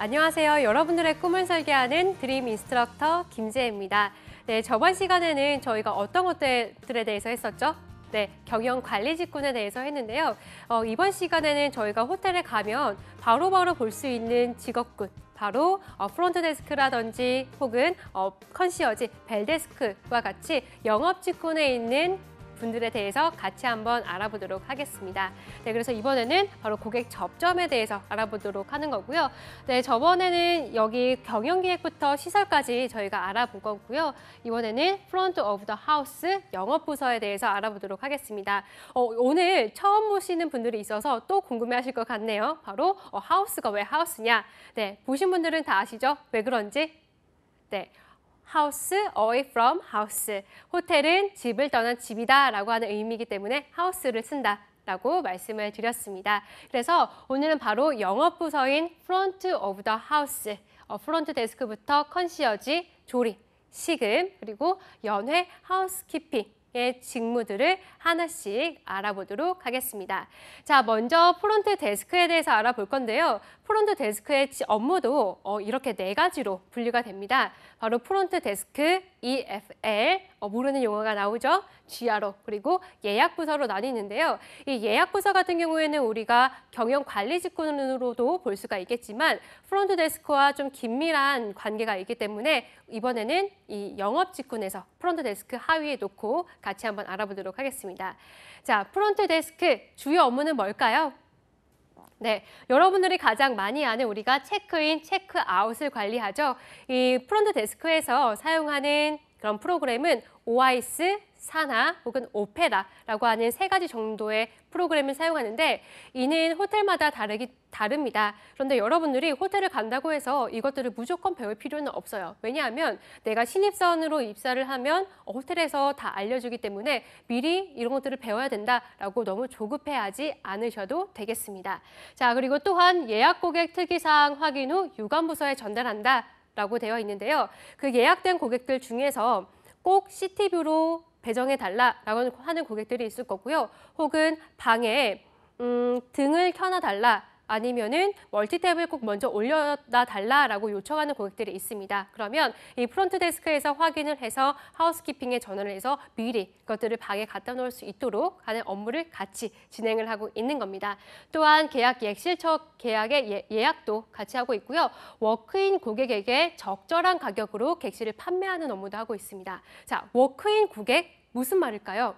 안녕하세요. 여러분들의 꿈을 설계하는 드림 인스트럭터 김재입니다. 네, 저번 시간에는 저희가 어떤 것들에 대해서 했었죠? 네, 경영 관리 직군에 대해서 했는데요. 어, 이번 시간에는 저희가 호텔에 가면 바로바로 볼 수 있는 직업군, 바로 어, 프론트 데스크라든지 혹은 어, 컨시어지, 벨 데스크와 같이 영업 직군에 있는 분들에 대해서 같이 한번 알아보도록 하겠습니다. 네, 그래서 이번에는 바로 고객 접점에 대해서 알아보도록 하는 거고요. 네, 저번에는 여기 경영기획부터 시설까지 저희가 알아본 거고요. 이번에는 프론트 오브 더 하우스 영업 부서에 대해서 알아보도록 하겠습니다. 어, 오늘 처음 오시는 분들이 있어서 또 궁금해하실 것 같네요. 바로 어, 하우스가 왜 하우스냐? 네, 보신 분들은 다 아시죠? 왜 그런지? 네. house away from house. 호텔은 집을 떠난 집이다 라고 하는 의미이기 때문에 house를 쓴다. 라고 말씀을 드렸습니다. 그래서 오늘은 바로 영업 부서인 front of the house, 어, 프론트 데스크부터 컨시어지, 조리, 식음, 그리고 연회, 하우스키핑, 의 직무들을 하나씩 알아보도록 하겠습니다. 자, 먼저 프론트 데스크에 대해서 알아볼 건데요. 프론트 데스크의 업무도 어, 이렇게 네 가지로 분류가 됩니다. 바로 프론트 데스크, EFL, 어, 모르는 용어가 나오죠. GRO 그리고 예약 부서로 나뉘는데요. 이 예약 부서 같은 경우에는 우리가 경영 관리 직군으로도 볼 수가 있겠지만 프론트 데스크와 좀 긴밀한 관계가 있기 때문에 이번에는 이 영업 직군에서 프론트 데스크 하위에 놓고 같이 한번 알아보도록 하겠습니다. 자, 프론트 데스크 주요 업무는 뭘까요? 네, 여러분들이 가장 많이 아는 우리가 체크인, 체크아웃을 관리하죠. 이 프론트 데스크에서 사용하는 그런 프로그램은 오아이스, 산하 혹은 오페라라고 하는 세 가지 정도의 프로그램을 사용하는데 이는 호텔마다 다르기 다릅니다. 그런데 여러분들이 호텔을 간다고 해서 이것들을 무조건 배울 필요는 없어요. 왜냐하면 내가 신입사원으로 입사를 하면 호텔에서 다 알려주기 때문에 미리 이런 것들을 배워야 된다라고 너무 조급해하지 않으셔도 되겠습니다. 자 그리고 또한 예약 고객 특이사항 확인 후 유관부서에 전달한다. 라고 되어 있는데요. 그 예약된 고객들 중에서 꼭 시티뷰로 배정해 달라라고 하는 고객들이 있을 거고요. 혹은 방에 음, 등을 켜놔 달라 아니면은 멀티탭을 꼭 먼저 올려놔 달라라고 요청하는 고객들이 있습니다. 그러면 이 프론트 데스크에서 확인을 해서 하우스키핑에 전화를 해서 미리 그것들을 방에 갖다 놓을 수 있도록 하는 업무를 같이 진행을 하고 있는 겁니다. 또한 계약 예약 실처 계약의 예, 약도 같이 하고 있고요. 워크인 고객에게 적절한 가격으로 객실을 판매하는 업무도 하고 있습니다. 자, 워크인 고객 무슨 말일까요?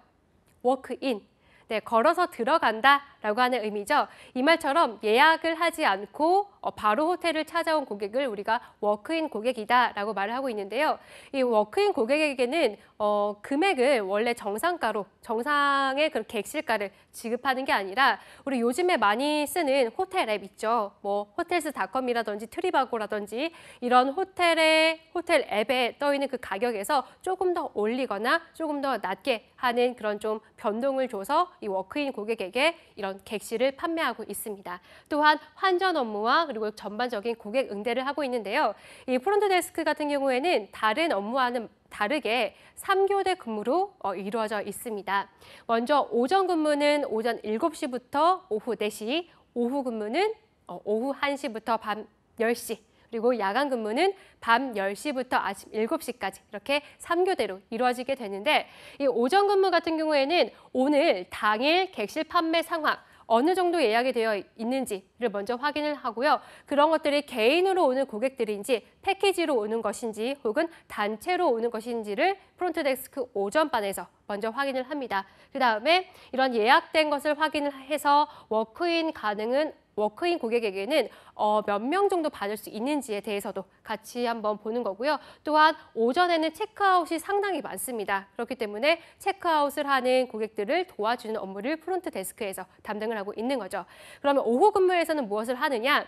워크인 네, 걸어서 들어간다라고 하는 의미죠. 이 말처럼 예약을 하지 않고 어, 바로 호텔을 찾아온 고객을 우리가 워크인 고객이다라고 말을 하고 있는데요. 이 워크인 고객에게는 어, 금액을 원래 정상가로 정상의 그런 객실가를 지급하는 게 아니라 우리 요즘에 많이 쓰는 호텔 앱 있죠. 뭐 호텔스닷컴이라든지 트리바고라든지 이런 호텔의 호텔 앱에 떠 있는 그 가격에서 조금 더 올리거나 조금 더 낮게 하는 그런 좀 변동을 줘서 이 워크인 고객에게 이런 객실을 판매하고 있습니다. 또한 환전 업무와 그리고 전반적인 고객 응대를 하고 있는데요. 이 프론트 데스크 같은 경우에는 다른 업무와는 다르게 3교대 근무로 어, 이루어져 있습니다. 먼저 오전 근무는 오전 7시부터 오후 4시, 오후 근무는 어, 오후 1시부터 밤 10시, 그리고 야간 근무는 밤 10시부터 아침 7시까지 이렇게 3교대로 이루어지게 되는데 이 오전 근무 같은 경우에는 오늘 당일 객실 판매 상황 어느 정도 예약이 되어 있는지를 먼저 확인을 하고요. 그런 것들이 개인으로 오는 고객들인지 패키지로 오는 것인지 혹은 단체로 오는 것인지를 프론트 데스크 오전반에서 먼저 확인을 합니다. 그 다음에 이런 예약된 것을 확인을 해서 워크인 가능은 워크인 고객에게는 어, 몇명 정도 받을 수 있는지에 대해서도 같이 한번 보는 거고요. 또한 오전에는 체크아웃이 상당히 많습니다. 그렇기 때문에 체크아웃을 하는 고객들을 도와주는 업무를 프론트 데스크에서 담당을 하고 있는 거죠. 그러면 오후 근무에서는 무엇을 하느냐?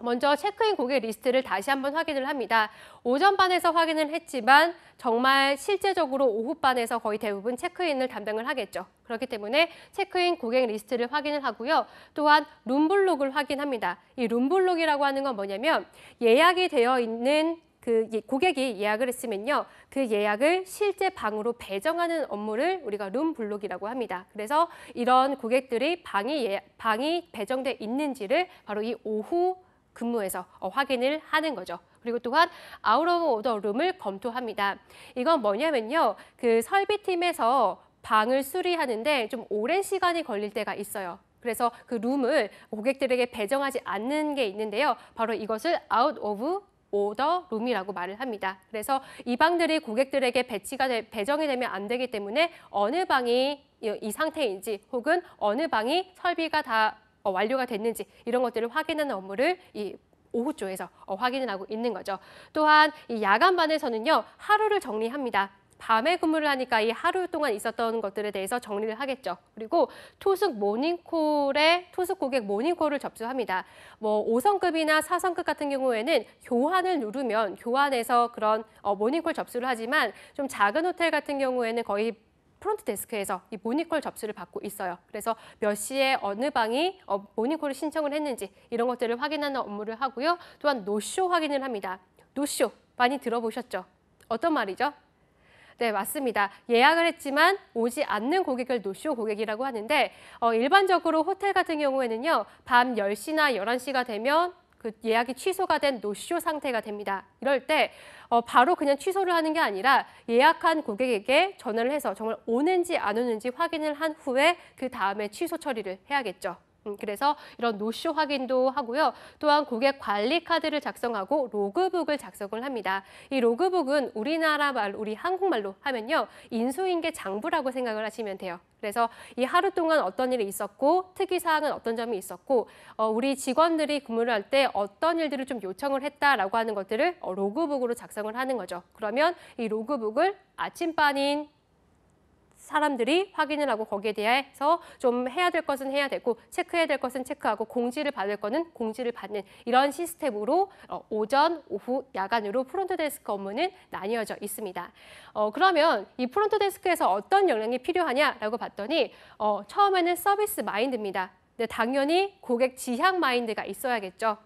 먼저 체크인 고객 리스트를 다시 한번 확인을 합니다. 오전 반에서 확인을 했지만 정말 실제적으로 오후 반에서 거의 대부분 체크인을 담당을 하겠죠. 그렇기 때문에 체크인 고객 리스트를 확인을 하고요. 또한 룸블록을 확인합니다. 이 룸블록이라고 하는 건 뭐냐면 예약이 되어 있는 그 예, 고객이 예약을 했으면요. 그 예약을 실제 방으로 배정하는 업무를 우리가 룸블록이라고 합니다. 그래서 이런 고객들이 방이 예, 방이 배정돼 있는지를 바로 이 오후 근무에서 어, 확인을 하는 거죠. 그리고 또한 아웃 오브 오더룸을 검토합니다. 이건 뭐냐면요. 그 설비팀에서 방을 수리하는데 좀 오랜 시간이 걸릴 때가 있어요. 그래서 그 룸을 고객들에게 배정하지 않는 게 있는데요. 바로 이것을 아웃 오브 오더 룸이라고 말을 합니다. 그래서 이 방들이 고객들에게 배치가 되, 배정이 되면 안 되기 때문에 어느 방이 이 상태인지 혹은 어느 방이 설비가 다 어, 완료가 됐는지 이런 것들을 확인하는 업무를 이 오후 쪽에서 어, 확인을 하고 있는 거죠. 또한 이 야간반에서는요 하루를 정리합니다. 밤에 근무를 하니까 이 하루 동안 있었던 것들에 대해서 정리를 하겠죠. 그리고 투숙 모닝콜에 투숙 고객 모닝콜을 접수합니다. 뭐 5성급이나 4성급 같은 경우에는 교환을 누르면 교환에서 그런 어, 모닝콜 접수를 하지만 좀 작은 호텔 같은 경우에는 거의 프론트 데스크에서 이 모니콜 접수를 받고 있어요. 그래서 몇 시에 어느 방이 어, 모니콜을 신청을 했는지 이런 것들을 확인하는 업무를 하고요. 또한 노쇼 확인을 합니다. 노쇼 많이 들어보셨죠? 어떤 말이죠? 네, 맞습니다. 예약을 했지만 오지 않는 고객을 노쇼 고객이라고 하는데 어, 일반적으로 호텔 같은 경우에는요. 밤 10시나 11시가 되면 그 예약이 취소가 된 노쇼 상태가 됩니다. 이럴 때 어, 바로 그냥 취소를 하는 게 아니라 예약한 고객에게 전화를 해서 정말 오는지 안 오는지 확인을 한 후에 그 다음에 취소 처리를 해야겠죠. 음, 그래서 이런 노쇼 확인도 하고요. 또한 고객 관리 카드를 작성하고 로그북을 작성을 합니다. 이 로그북은 우리나라 말, 우리 한국말로 하면요. 인수인계 장부라고 생각을 하시면 돼요. 그래서 이 하루 동안 어떤 일이 있었고 특이사항은 어떤 점이 있었고 어, 우리 직원들이 근무를 할 때 어떤 일들을 좀 요청을 했다라고 하는 것들을 어, 로그북으로 작성을 하는 거죠. 그러면 이 로그북을 아침반인 사람들이 확인을 하고 거기에 대해서 좀 해야 될 것은 해야 되고 체크해야 될 것은 체크하고 공지를 받을 것은 공지를 받는 이런 시스템으로 어, 오전, 오후, 야간으로 프론트 데스크 업무는 나뉘어져 있습니다. 어, 그러면 이 프론트 데스크에서 어떤 역량이 필요하냐라고 봤더니 어, 처음에는 서비스 마인드입니다. 근 당연히 고객 지향 마인드가 있어야겠죠.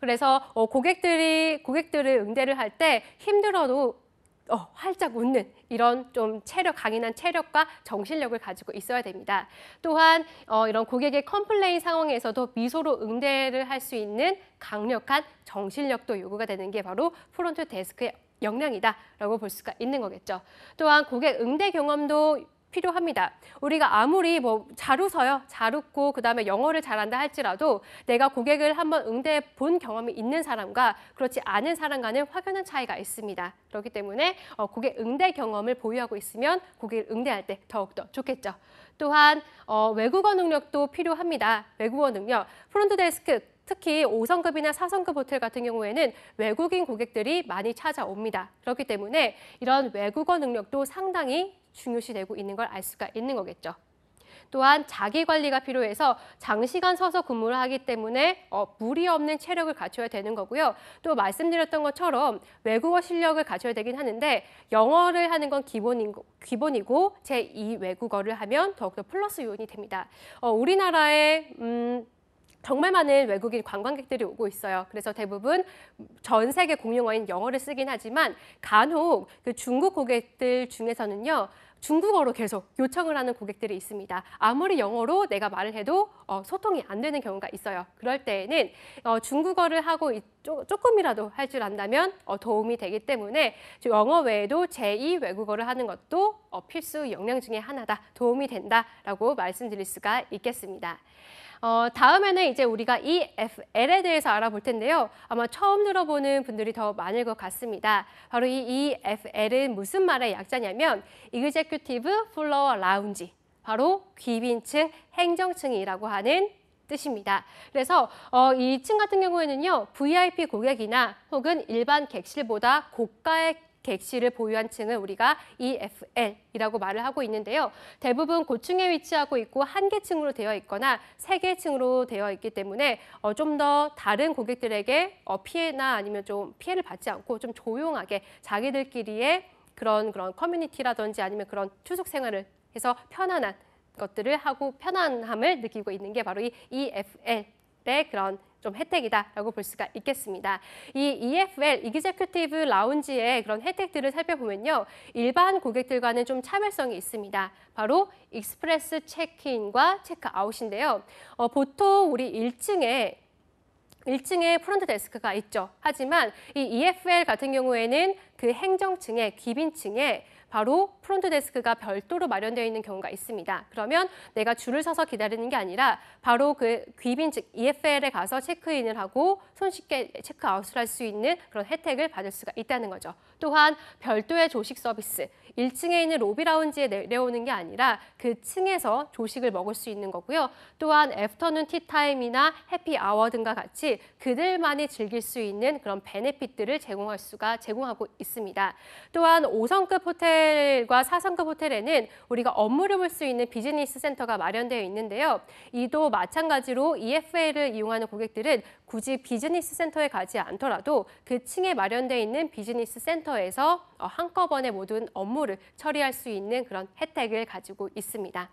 그래서 어, 고객들이 고객들을 응대를 할 때 힘들어도 어, 활짝 웃는 이런 좀 체력 강인한 체력과 정신력을 가지고 있어야 됩니다. 또한 어, 이런 고객의 컴플레인 상황에서도 미소로 응대를 할 수 있는 강력한 정신력도 요구가 되는 게 바로 프론트 데스크의 역량이다라고 볼 수가 있는 거겠죠. 또한 고객 응대 경험도 필요합니다. 우리가 아무리 뭐 잘 웃어요, 잘 웃고 그다음에 영어를 잘한다 할지라도 내가 고객을 한번 응대해 본 경험이 있는 사람과 그렇지 않은 사람과는 확연한 차이가 있습니다. 그렇기 때문에 어, 고객 응대 경험을 보유하고 있으면 고객을 응대할 때 더욱더 좋겠죠. 또한 어, 외국어 능력도 필요합니다. 외국어 능력, 프론트 데스크 특히 5성급이나 4성급 호텔 같은 경우에는 외국인 고객들이 많이 찾아옵니다. 그렇기 때문에 이런 외국어 능력도 상당히 중요시되고 있는 걸 알 수가 있는 거겠죠. 또한 자기 관리가 필요해서 장시간 서서 근무를 하기 때문에 어, 무리 없는 체력을 갖춰야 되는 거고요. 또 말씀드렸던 것처럼 외국어 실력을 갖춰야 되긴 하는데 영어를 하는 건 기본인, 기본이고 제2 외국어를 하면 더욱더 플러스 요인이 됩니다. 어, 우리나라의 음, 정말 많은 외국인 관광객들이 오고 있어요. 그래서 대부분 전 세계 공용어인 영어를 쓰긴 하지만 간혹 그 중국 고객들 중에서는요. 중국어로 계속 요청을 하는 고객들이 있습니다. 아무리 영어로 내가 말을 해도 어, 소통이 안 되는 경우가 있어요. 그럴 때에는 어, 중국어를 하고 있, 조, 금이라도 할 줄 안다면 어, 도움이 되기 때문에 영어 외에도 제2 외국어를 하는 것도 어, 필수 역량 중에 하나다, 도움이 된다라고 말씀드릴 수가 있겠습니다. 어, 다음에는 이제 우리가 EFL에 대해서 알아볼 텐데요. 아마 처음 들어보는 분들이 더 많을 것 같습니다. 바로 이 EFL은 무슨 말의 약자냐면 Executive Floor Lounge, 바로 귀빈층, 행정층이라고 하는 뜻입니다. 그래서 어, 이층 같은 경우에는요, VIP 고객이나 혹은 일반 객실보다 고가의 객실을 보유한 층을 우리가 EFL이라고 말을 하고 있는데요. 대부분 고층에 위치하고 있고 한계 층으로 되어 있거나 세계 층으로 되어 있기 때문에 어, 좀더 다른 고객들에게 어, 피해나 아니면 좀 피해를 받지 않고 좀 조용하게 자기들끼리의 그런 그런 커뮤니티라든지 아니면 그런 추석 생활을 해서 편안한 것들을 하고 편안함을 느끼고 있는 게 바로 이 EFL의 그런 좀 혜택이다라고 볼 수가 있겠습니다. 이 EFL 이기제큐티브 라운지의 그런 혜택들을 살펴보면요. 일반 고객들과는 좀 차별성이 있습니다. 바로 익스프레스 체크인과 체크아웃인데요. 어, 보통 우리 1층에 1층에 프론트 데스크가 있죠. 하지만 이 EFL 같은 경우에는 그 행정층에, 귀빈층에 바로 프론트 데스크가 별도로 마련되어 있는 경우가 있습니다. 그러면 내가 줄을 서서 기다리는 게 아니라 바로 그 귀빈 즉 EFL에 가서 체크인을 하고 손쉽게 체크아웃을 할 수 있는 그런 혜택을 받을 수가 있다는 거죠. 또한 별도의 조식 서비스, 1층에 있는 로비 라운지에 내려오는 게 아니라 그 층에서 조식을 먹을 수 있는 거고요. 또한 애프터눈 티타임이나 해피 아워 등과 같이 그들만이 즐길 수 있는 그런 베네핏들을 제공할 수가 제공하고 있습니다. 또한 5성급 호텔과 4성급 호텔에는 우리가 업무를 볼 수 있는 비즈니스 센터가 마련되어 있는데요. 이도 마찬가지로 e f l 을 이용하는 고객들은 굳이 비즈니스 센터에 가지 않더라도 그 층에 마련되어 있는 비즈니스 센터 센터에서 어, 한꺼번에 모든 업무를 처리할 수 있는 그런 혜택을 가지고 있습니다.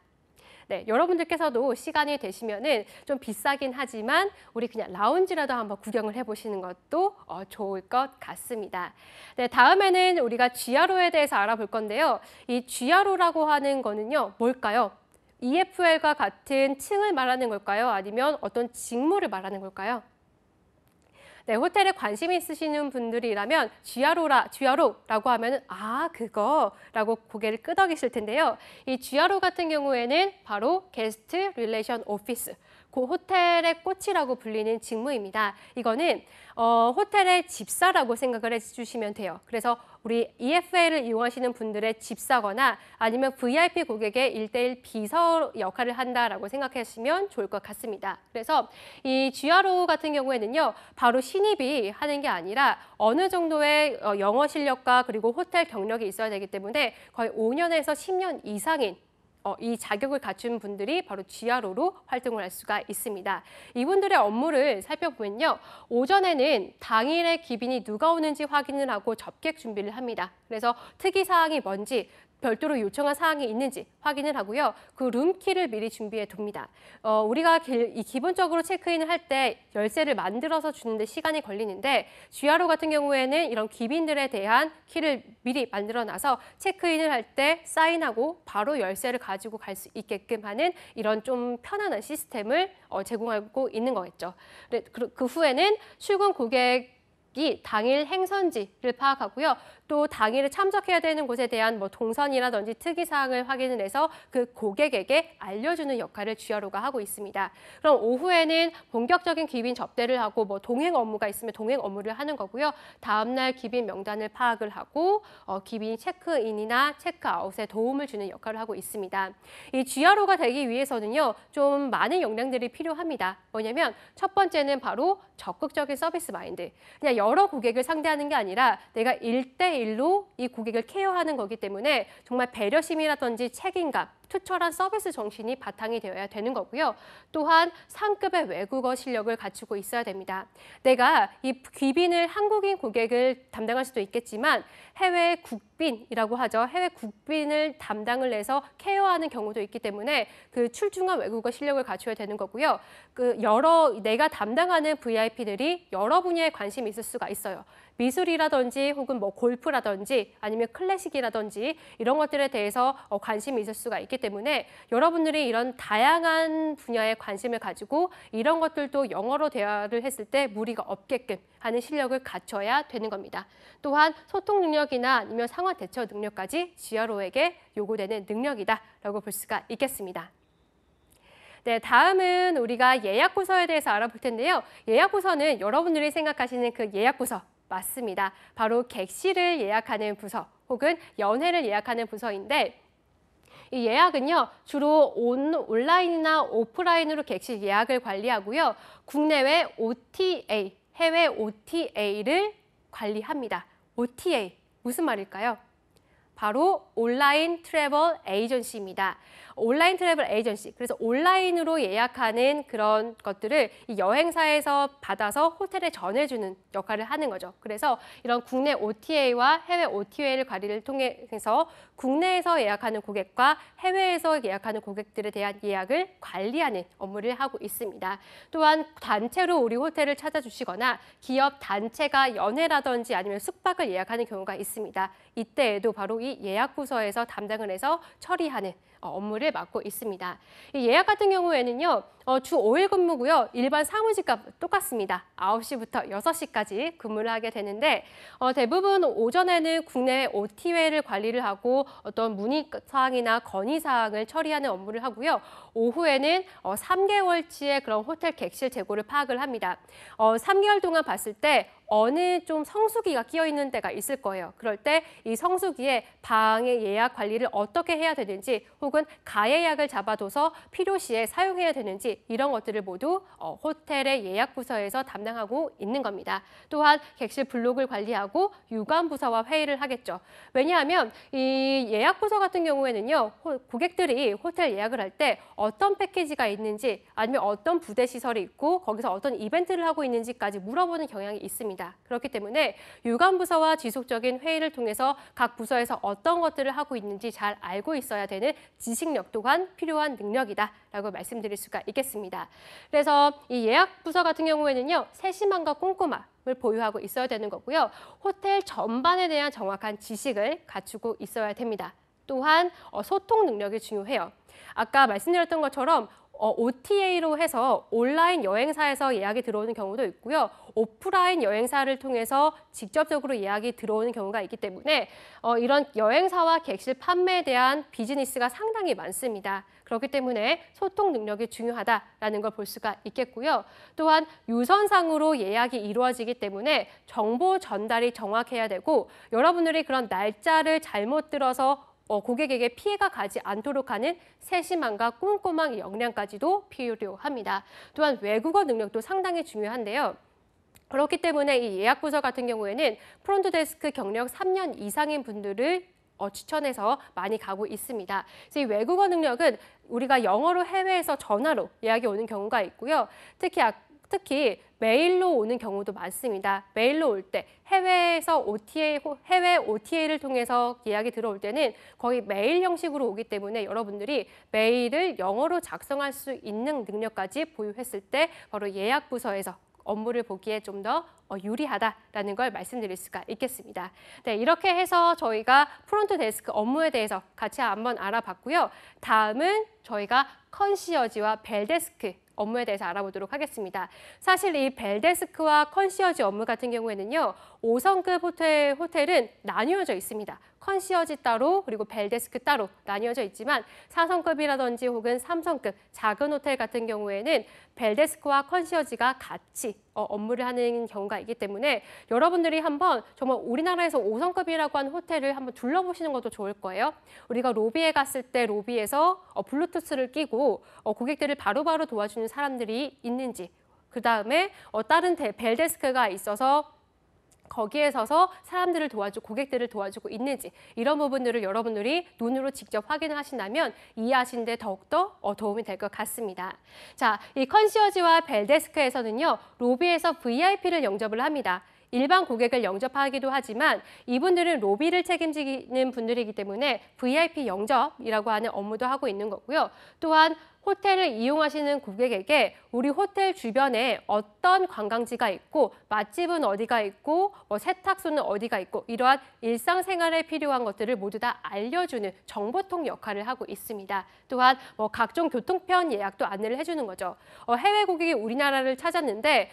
네, 여러분들께서도 시간이 되시면은 좀 비싸긴 하지만 우리 그냥 라운지라도 한번 구경을 해보시는 것도 어, 좋을 것 같습니다. 네, 다음에는 우리가 GRO에 대해서 알아볼 건데요. 이 GRO라고 하는 거는요, 뭘까요? EFL과 같은 층을 말하는 걸까요? 아니면 어떤 직무를 말하는 걸까요? 네, 호텔에 관심이 있으시는 분들이라면 쥐아로라, 쥐아로라고 하면 아, 그거라고 고개를 끄덕이실 텐데요. 이 쥐아로 같은 경우에는 바로 게스트 릴레이션 오피스 고 그 호텔의 꽃이라고 불리는 직무입니다. 이거는 어, 호텔의 집사라고 생각을 해주시면 돼요. 그래서 우리 EFA를 이용하시는 분들의 집사거나 아니면 VIP 고객의 일대일 비서 역할을 한다라고 생각하시면 좋을 것 같습니다. 그래서 이 GRO 같은 경우에는요. 바로 신입이 하는 게 아니라 어느 정도의 어, 영어 실력과 그리고 호텔 경력이 있어야 되기 때문에 거의 5년에서 10년 이상인 어, 이 자격을 갖춘 분들이 바로 GRO로 활동을 할 수가 있습니다. 이분들의 업무를 살펴보면요. 오전에는 당일에 기빈이 누가 오는지 확인을 하고 접객 준비를 합니다. 그래서 특이사항이 뭔지 별도로 요청한 사항이 있는지 확인을 하고요. 그 룸키를 미리 준비해 둡니다. 어, 우리가 길, 이 기본적으로 체크인을 할 때 열쇠를 만들어서 주는데 시간이 걸리는데 GRO 같은 경우에는 이런 기빈들에 대한 키를 미리 만들어 놔서 체크인을 할 때 사인하고 바로 열쇠를 가지고 갈 수 있게끔 하는 이런 좀 편안한 시스템을 어, 제공하고 있는 거겠죠. 그, 그 후에는 출근 고객 이 당일 행선지를 파악하고요. 또 당일에 참석해야 되는 곳에 대한 뭐 동선이라든지 특이 사항을 확인을 해서 그 고객에게 알려주는 역할을 GRO가 하고 있습니다. 그럼 오후에는 본격적인 기빈 접대를 하고 뭐 동행 업무가 있으면 동행 업무를 하는 거고요. 다음 날 기빈 명단을 파악을 하고 어, 기빈 체크인이나 체크아웃에 도움을 주는 역할을 하고 있습니다. 이 GRO가 되기 위해서는요. 좀 많은 역량들이 필요합니다. 뭐냐면 첫 번째는 바로 적극적인 서비스 마인드. 그냥 여러 고객을 상대하는 게 아니라 내가 일대1 일로이 고객을 케어하는 거기 때문에 정말 배려심이라든지 책임감 투철한 서비스 정신이 바탕이 되어야 되는 거고요. 또한 상급의 외국어 실력을 갖추고 있어야 됩니다. 내가 이 귀빈을 한국인 고객을 담당할 수도 있겠지만 해외 국빈이라고 하죠. 해외 국빈을 담당을 해서 케어하는 경우도 있기 때문에 그 출중한 외국어 실력을 갖춰야 되는 거고요. 그 여러 내가 담당하는 VIP들이 여러 분야에 관심이 있을 수가 있어요. 미술이라든지 혹은 뭐 골프라든지 아니면 클래식이라든지 이런 것들에 대해서 어, 관심이 있을 수가 있기 때문에 여러분들이 이런 다양한 분야에 관심을 가지고 이런 것들도 영어로 대화를 했을 때 무리가 없게끔 하는 실력을 갖춰야 되는 겁니다. 또한 소통 능력이나 아니면 상황 대처 능력까지 GRO에게 요구되는 능력이다라고 볼 수가 있겠습니다. 네, 다음은 우리가 예약 부서에 대해서 알아볼 텐데요. 예약 부서는 여러분들이 생각하시는 그 예약 부서 맞습니다. 바로 객실을 예약하는 부서 혹은 연회를 예약하는 부서인데 이 예약은요 주로 온, 온라인이나 오프라인으로 객실 예약을 관리하고요 국내외 OTA 해외 OTA를 관리합니다. OTA 무슨 말일까요? 바로 온라인 트래블 에이전시입니다. 온라인 트래블 에이전시 그래서 온라인으로 예약하는 그런 것들을 이 여행사에서 받아서 호텔에 전해주는 역할을 하는 거죠. 그래서 이런 국내 OTA와 해외 OTA를 관리를 통해서 국내에서 예약하는 고객과 해외에서 예약하는 고객들에 대한 예약을 관리하는 업무를 하고 있습니다. 또한 단체로 우리 호텔을 찾아주시거나 기업 단체가 연회라든지 아니면 숙박을 예약하는 경우가 있습니다. 이때에도 바로 이 예약 부서에서 담당을 해서 처리하는 어, 업무를 역할을 맡고 있습니다. 예약 같은 경우에는요. 어, 주 5일 근무고요. 일반 사무직과 똑같습니다. 9시부터 6시까지 근무를 하게 되는데 어, 대부분 오전에는 국내 OT회를 관리를 하고 어떤 문의사항이나 건의사항을 처리하는 업무를 하고요. 오후에는 어, 3개월치의 그런 호텔 객실 재고를 파악을 합니다. 어, 3개월 동안 봤을 때 어느 좀 성수기가 끼어 있는 때가 있을 거예요. 그럴 때 이 성수기에 방의 예약 관리를 어떻게 해야 되는지 혹은 가예약을 잡아둬서 필요시에 사용해야 되는지 이런 것들을 모두 어, 호텔의 예약 부서에서 담당하고 있는 겁니다. 또한 객실 블록을 관리하고 유관 부서와 회의를 하겠죠. 왜냐하면 이 예약 부서 같은 경우에는요. 호, 고객들이 호텔 예약을 할 때 어떤 패키지가 있는지 아니면 어떤 부대 시설이 있고 거기서 어떤 이벤트를 하고 있는지까지 물어보는 경향이 있습니다. 있습니다. 그렇기 때문에 유관부서와 지속적인 회의를 통해서 각 부서에서 어떤 것들을 하고 있는지 잘 알고 있어야 되는 지식력 또한 필요한 능력이다라고 말씀드릴 수가 있겠습니다. 그래서 이 예약 부서 같은 경우에는요. 세심함과 꼼꼼함 을 보유하고 있어야 되는 거고요. 호텔 전반에 대한 정확한 지식을 갖추고 있어야 됩니다. 또한 어, 소통 능력이 중요해요. 아까 말씀드렸던 것처럼 어, OTA로 해서 온라인 여행사에서 예약이 들어오는 경우도 있고요. 오프라인 여행사를 통해서 직접적으로 예약이 들어오는 경우가 있기 때문에 어, 이런 여행사와 객실 판매에 대한 비즈니스가 상당히 많습니다. 그렇기 때문에 소통 능력이 중요하다라는 걸 볼 수가 있겠고요. 또한 유선상으로 예약이 이루어지기 때문에 정보 전달이 정확해야 되고 여러분들이 그런 날짜를 잘못 들어서 어, 고객에게 피해가 가지 않도록 하는 세심함과 꼼꼼한 역량까지도 필요합니다. 또한 외국어 능력도 상당히 중요한데요. 그렇기 때문에 이 예약 부서 같은 경우에는 프론트 데스크 경력 3년 이상인 분들을 어, 추천해서 많이 가고 있습니다. 이 외국어 능력은 우리가 영어로 해외에서 전화로 예약이 오는 경우가 있고요. 특히 아, 특히 메일로 오는 경우도 많습니다. 메일로 올 때 해외에서 OTA 해외 OTA를 통해서 예약이 들어올 때는 거의 메일 형식으로 오기 때문에 여러분들이 메일을 영어로 작성할 수 있는 능력까지 보유했을 때 바로 예약 부서에서 업무를 보기에 좀더 어, 유리하다라는 걸 말씀드릴 수가 있겠습니다. 네, 이렇게 해서 저희가 프론트 데스크 업무에 대해서 같이 한번 알아봤고요. 다음은 저희가 컨시어지와 벨 데스크 업무에 대해서 알아보도록 하겠습니다. 사실 이 벨데스크와 컨시어지 업무 같은 경우에는요. 5성급 호텔, 호텔은 나뉘어져 있습니다. 컨시어지 따로 그리고 벨데스크 따로 나뉘어져 있지만 4성급이라든지 혹은 3성급 작은 호텔 같은 경우에는 벨데스크와 컨시어지가 같이 어, 업무를 하는 경우가 있기 때문에 여러분들이 한번 정말 우리나라에서 5성급이라고 한 호텔을 한번 둘러보시는 것도 좋을 거예요. 우리가 로비에 갔을 때 로비에서 어, 블루투스를 끼고 어, 고객들을 바로바로 도와주는 사람들이 있는지 그 다음에 다른 벨데스크가 있어서 거기에 서서 사람들을 도와주고 고객들을 도와주고 있는지 이런 부분들을 여러분들이 눈으로 직접 확인을 하신다면 이해하신데 더욱더 어, 도움이 될 것 같습니다. 자, 이 컨시어지와 벨데스크에서는요. 로비에서 VIP를 영접을 합니다. 일반 고객을 영접하기도 하지만 이분들은 로비를 책임지는 분들이기 때문에 VIP 영접이라고 하는 업무도 하고 있는 거고요. 또한 호텔을 이용하시는 고객에게 우리 호텔 주변에 어떤 관광지가 있고 맛집은 어디가 있고 뭐 세탁소는 어디가 있고 이러한 일상생활에 필요한 것들을 모두 다 알려주는 정보통 역할을 하고 있습니다. 또한 뭐 각종 교통편 예약도 안내를 해주는 거죠. 어, 해외 고객이 우리나라를 찾았는데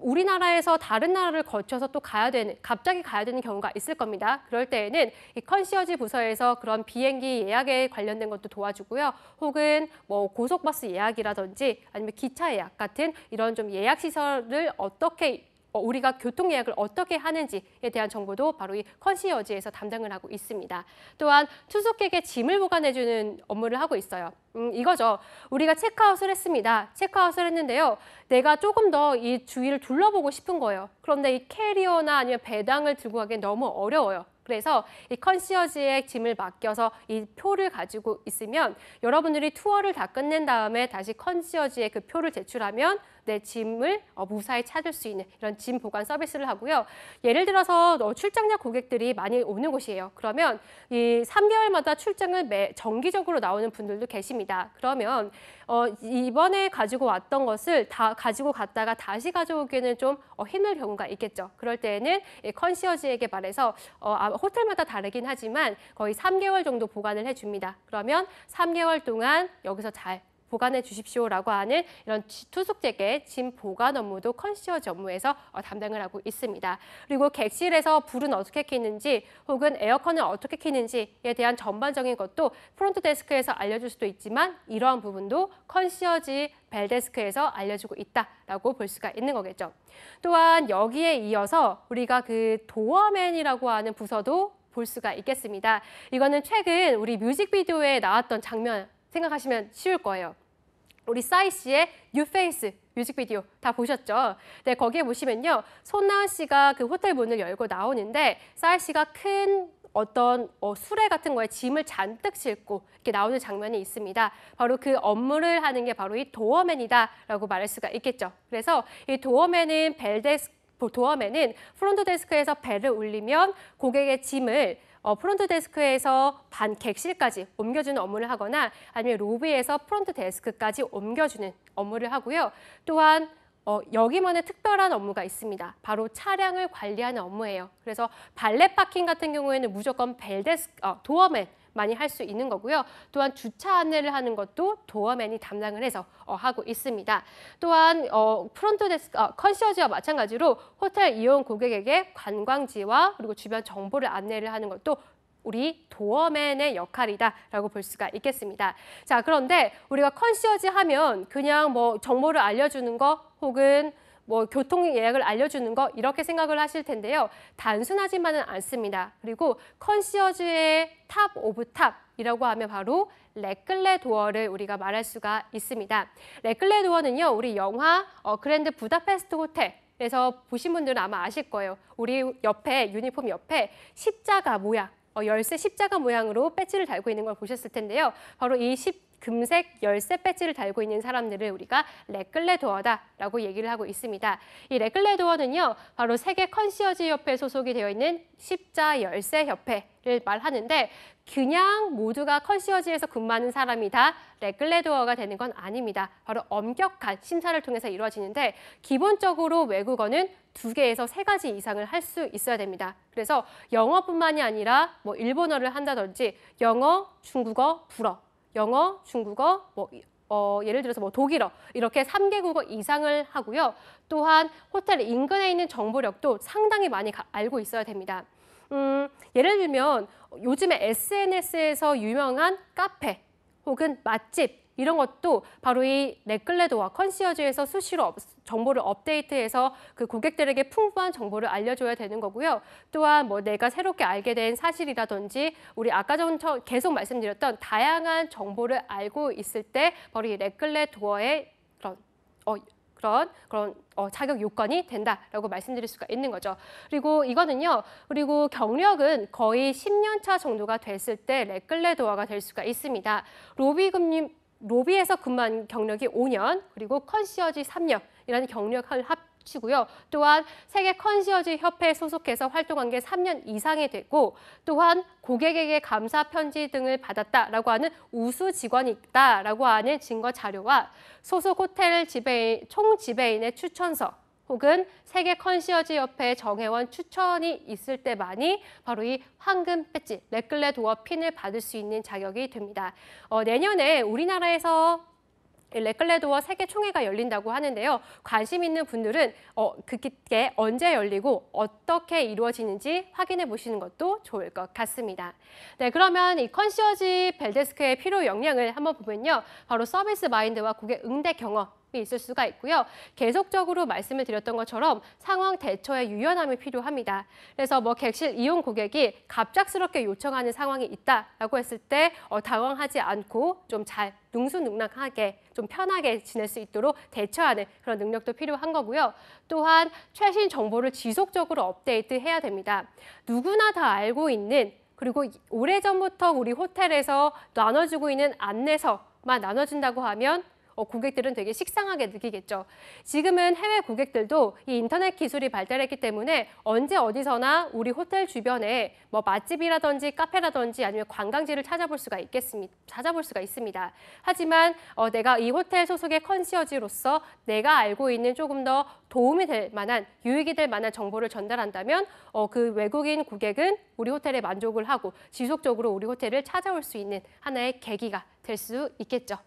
우리나라에서 다른 나라를 거쳐서 또 가야 되는 갑자기 가야 되는 경우가 있을 겁니다. 그럴 때에는 이 컨시어지 부서에서 그런 비행기 예약에 관련된 것도 도와주고요. 혹은 뭐 고속버스 예약이라든지 아니면 기차 예약 같은 이런 좀 예약 시설을 어떻게 어, 우리가 교통 예약을 어떻게 하는지에 대한 정보도 바로 이 컨시어지에서 담당을 하고 있습니다. 또한 투숙객의 짐을 보관해주는 업무를 하고 있어요. 음, 이거죠. 우리가 체크아웃을 했습니다. 체크아웃을 했는데요. 내가 조금 더 이 주위를 둘러보고 싶은 거예요. 그런데 이 캐리어나 아니면 배당을 들고 가기 너무 어려워요. 그래서 이 컨시어지의 짐을 맡겨서 이 표를 가지고 있으면 여러분들이 투어를 다 끝낸 다음에 다시 컨시어지의 그 표를 제출하면 내 짐을 어, 무사히 찾을 수 있는 이런 짐 보관 서비스를 하고요. 예를 들어서 어, 출장자 고객들이 많이 오는 곳이에요. 그러면 이 3개월마다 출장을 매, 정기적으로 나오는 분들도 계십니다. 그러면 어, 이번에 가지고 왔던 것을 다 가지고 갔다가 다시 가져오기에는 좀 어, 힘들 경우가 있겠죠. 그럴 때에는 컨시어지에게 말해서 어, 아, 호텔마다 다르긴 하지만 거의 3개월 정도 보관을 해줍니다. 그러면 3개월 동안 여기서 잘 보관해 주십시오라고 하는 이런 투숙객의 짐 보관 업무도 컨시어지 업무에서 어, 담당을 하고 있습니다. 그리고 객실에서 불은 어떻게 켜는지 혹은 에어컨을 어떻게 켜는지에 대한 전반적인 것도 프론트 데스크에서 알려줄 수도 있지만 이러한 부분도 컨시어지 벨데스크에서 알려주고 있다라고 볼 수가 있는 거겠죠. 또한 여기에 이어서 우리가 그 도어맨이라고 하는 부서도 볼 수가 있겠습니다. 이거는 최근 우리 뮤직비디오에 나왔던 장면 생각하시면 쉬울 거예요. 우리 싸이 씨의 뉴페이스 뮤직비디오 다 보셨죠? 네, 거기에 보시면요. 손나은 씨가 그 호텔 문을 열고 나오는데 싸이 씨가 큰 어떤 어, 수레 같은 거에 짐을 잔뜩 싣고 이렇게 나오는 장면이 있습니다. 바로 그 업무를 하는 게 바로 이 도어맨이다라고 말할 수가 있겠죠. 그래서 이 도어맨은 벨데스 도어맨은 프론트 데스크에서 벨을 울리면 고객의 짐을 어, 프론트 데스크에서 반 객실까지 옮겨주는 업무를 하거나 아니면 로비에서 프론트 데스크까지 옮겨주는 업무를 하고요. 또한 어, 여기만의 특별한 업무가 있습니다. 바로 차량을 관리하는 업무예요. 그래서 발렛 파킹 같은 경우에는 무조건 벨데스, 어, 도어맨 많이 할 수 있는 거고요. 또한 주차 안내를 하는 것도 도어맨이 담당을 해서 어, 하고 있습니다. 또한 어, 프론트 데스크, 어, 컨시어지와 마찬가지로 호텔 이용 고객에게 관광지와 그리고 주변 정보를 안내를 하는 것도 우리 도어맨의 역할이다라고 볼 수가 있겠습니다. 자, 그런데 우리가 컨시어지 하면 그냥 뭐 정보를 알려주는 거 혹은 뭐 교통 예약을 알려주는 거 이렇게 생각을 하실 텐데요. 단순하지만은 않습니다. 그리고 컨시어즈의 탑 오브 탑이라고 하면 바로 레클레 도어를 우리가 말할 수가 있습니다. 레클레 도어는요, 우리 영화 어, 그랜드 부다페스트 호텔 그래서 보신 분들은 아마 아실 거예요. 우리 옆에 유니폼 옆에 십자가 모양, 어, 열쇠 십자가 모양으로 배지를 달고 있는 걸 보셨을 텐데요. 바로 이 십, 금색 열쇠 패치를 달고 있는 사람들을 우리가 레클레도어다라고 얘기를 하고 있습니다. 이 레클레도어는요, 바로 세계 컨시어지 협회 소속이 되어 있는 십자 열쇠 협회를 말하는데 그냥 모두가 컨시어지에서 근무하는 사람이 다 레클레도어가 되는 건 아닙니다. 바로 엄격한 심사를 통해서 이루어지는데 기본적으로 외국어는 두 개에서 세 가지 이상을 할 수 있어야 됩니다. 그래서 영어뿐만이 아니라 뭐 일본어를 한다든지 영어, 중국어, 불어 영어, 중국어, 뭐 어, 예를 들어서 뭐 독일어 이렇게 3개 국어 이상을 하고요. 또한 호텔 인근에 있는 정보력도 상당히 많이 가, 알고 있어야 됩니다. 음, 예를 들면 요즘에 SNS에서 유명한 카페 혹은 맛집 이런 것도 바로 이넷글레도와 컨시어즈에서 수시로 정보를 업데이트해서 그 고객들에게 풍부한 정보를 알려줘야 되는 거고요. 또한 뭐 내가 새롭게 알게 된 사실이라든지 우리 아까 전 계속 말씀드렸던 다양한 정보를 알고 있을 때 바로 이 레클레 도어의 그런 어, 그런 그런 어, 자격 요건이 된다라고 말씀드릴 수가 있는 거죠. 그리고 이거는요. 그리고 경력은 거의 10년 차 정도가 됐을 때 레클레 도어가 될 수가 있습니다. 로비 금융 로비에서 근무한 경력이 5년, 그리고 컨시어지 3년, 이라는 경력을 합치고요. 또한 세계 컨시어지 협회에 소속해서 활동한 게 3년 이상이 되고 또한 고객에게 감사 편지 등을 받았다라고 하는 우수 직원이 있다라고 하는 증거 자료와 소속 호텔 지배인, 총 지배인의 추천서 혹은 세계 컨시어지 협회 정회원 추천이 있을 때만이 바로 이 황금 배지 레클레 도어 핀을 받을 수 있는 자격이 됩니다. 어, 내년에 우리나라에서 레클레도어 세계 총회가 열린다고 하는데요. 관심 있는 분들은 어, 그게 언제 열리고 어떻게 이루어지는지 확인해 보시는 것도 좋을 것 같습니다. 네, 그러면 이 컨시어지 벨데스크의 필요 역량을 한번 보면요. 바로 서비스 마인드와 고객 응대 경험, 있을 수가 있고요. 계속적으로 말씀을 드렸던 것처럼 상황 대처에 유연함이 필요합니다. 그래서 뭐 객실 이용 고객이 갑작스럽게 요청하는 상황이 있다라고 했을 때 어, 당황하지 않고 좀 잘 능수능락하게 좀 편하게 지낼 수 있도록 대처하는 그런 능력도 필요한 거고요. 또한 최신 정보를 지속적으로 업데이트해야 됩니다. 누구나 다 알고 있는 그리고 오래전부터 우리 호텔에서 나눠주고 있는 안내서 만 나눠준다고 하면 어, 고객들은 되게 식상하게 느끼겠죠. 지금은 해외 고객들도 이 인터넷 기술이 발달했기 때문에 언제 어디서나 우리 호텔 주변에 뭐 맛집이라든지 카페라든지 아니면 관광지를 찾아볼 수가 있겠습니다. 찾아볼 수가 있습니다. 하지만 어, 내가 이 호텔 소속의 컨시어지로서 내가 알고 있는 조금 더 도움이 될 만한 유익이 될 만한 정보를 전달한다면 어, 그 외국인 고객은 우리 호텔에 만족을 하고 지속적으로 우리 호텔을 찾아올 수 있는 하나의 계기가 될 수 있겠죠.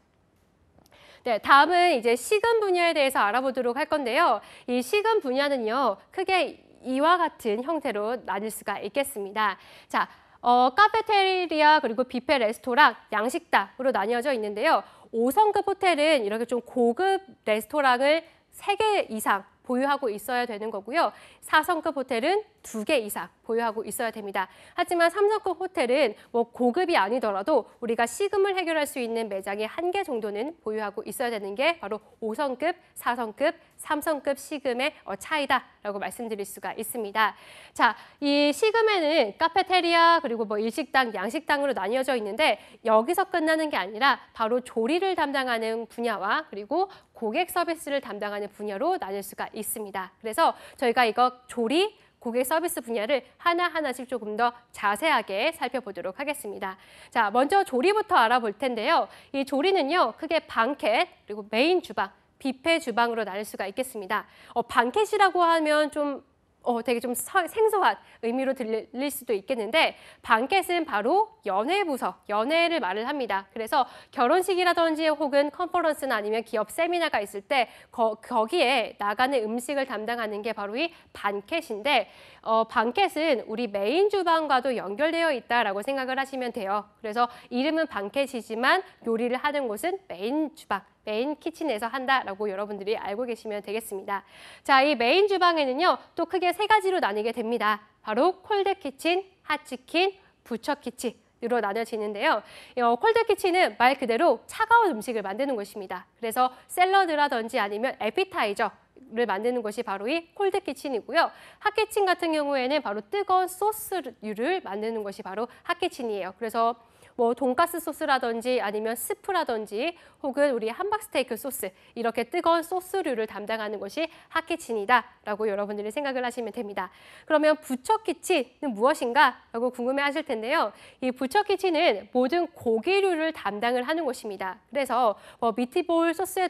네, 다음은 이제 시은 분야에 대해서 알아보도록 할 건데요. 이시은 분야는요, 크게 이와 같은 형태로 나뉠 수가 있겠습니다. 자, 어, 카페테리아 그리고 뷔페 레스토랑, 양식당으로 나뉘어져 있는데요. 5성급 호텔은 이렇게 좀 고급 레스토랑을 3개 이상 보유하고 있어야 되는 거고요. 4성급 호텔은 두개 이상 보유하고 있어야 됩니다. 하지만 삼성급 호텔은 뭐 고급이 아니더라도 우리가 시금을 해결할 수 있는 매장의 한 개 정도는 보유하고 있어야 되는 게 바로 5성급, 4성급, 3성급 시금의 어, 차이다라고 말씀드릴 수가 있습니다. 자, 이 시금에는 카페테리아 그리고 뭐 일식당, 양식당으로 나뉘어져 있는데 여기서 끝나는 게 아니라 바로 조리를 담당하는 분야와 그리고 고객 서비스를 담당하는 분야로 나뉠 수가 있습니다. 그래서 저희가 이거 조리, 고객 서비스 분야를 하나하나씩 조금 더 자세하게 살펴보도록 하겠습니다. 자, 먼저 조리부터 알아볼 텐데요. 이 조리는요, 크게 방켓 그리고 메인 주방, 뷔페 주방으로 나눌 수가 있겠습니다. 어, 방켓이라고 하면 좀 어, 되게 좀 서, 생소한 의미로 들릴 수도 있겠는데 반켓은 바로 연회 부서연애를 말을 합니다. 그래서 결혼식이라든지 혹은 컨퍼런스나 아니면 기업 세미나가 있을 때 거, 거기에 나가는 음식을 담당하는 게 바로 이 반켓인데 어, 반켓은 우리 메인 주방과도 연결되어 있다라고 생각을 하시면 돼요. 그래서 이름은 반켓이지만 요리를 하는 곳은 메인 주방, 메인 키친에서 한다라고 여러분들이 알고 계시면 되겠습니다. 자, 이 메인 주방에는요, 또 크게 세 가지로 나뉘게 됩니다. 바로 콜드 키친, 핫치킨, 부처 키친. 으로 나눠지는데요. 어, 콜드 키친은 말 그대로 차가운 음식을 만드는 곳입니다. 그래서 샐러드라든지 아니면 에피타이저, 를 만드는 것이 바로 이 콜드 키친이고요. 핫키친 같은 경우에는 바로 뜨거운 소스류를 만드는 것이 바로 핫키친이에요. 그래서 뭐 돈가스 소스라든지 아니면 스프라든지 혹은 우리 함박스테이크 소스 이렇게 뜨거운 소스류를 담당하는 것이 하키친이다라고 여러분들이 생각을 하시면 됩니다. 그러면 부처 키친은 무엇인가? 라고 궁금해하실 텐데요. 이 부처 키친은 모든 고기류를 담당을 하는 곳입니다. 그래서 뭐 미트볼 소스에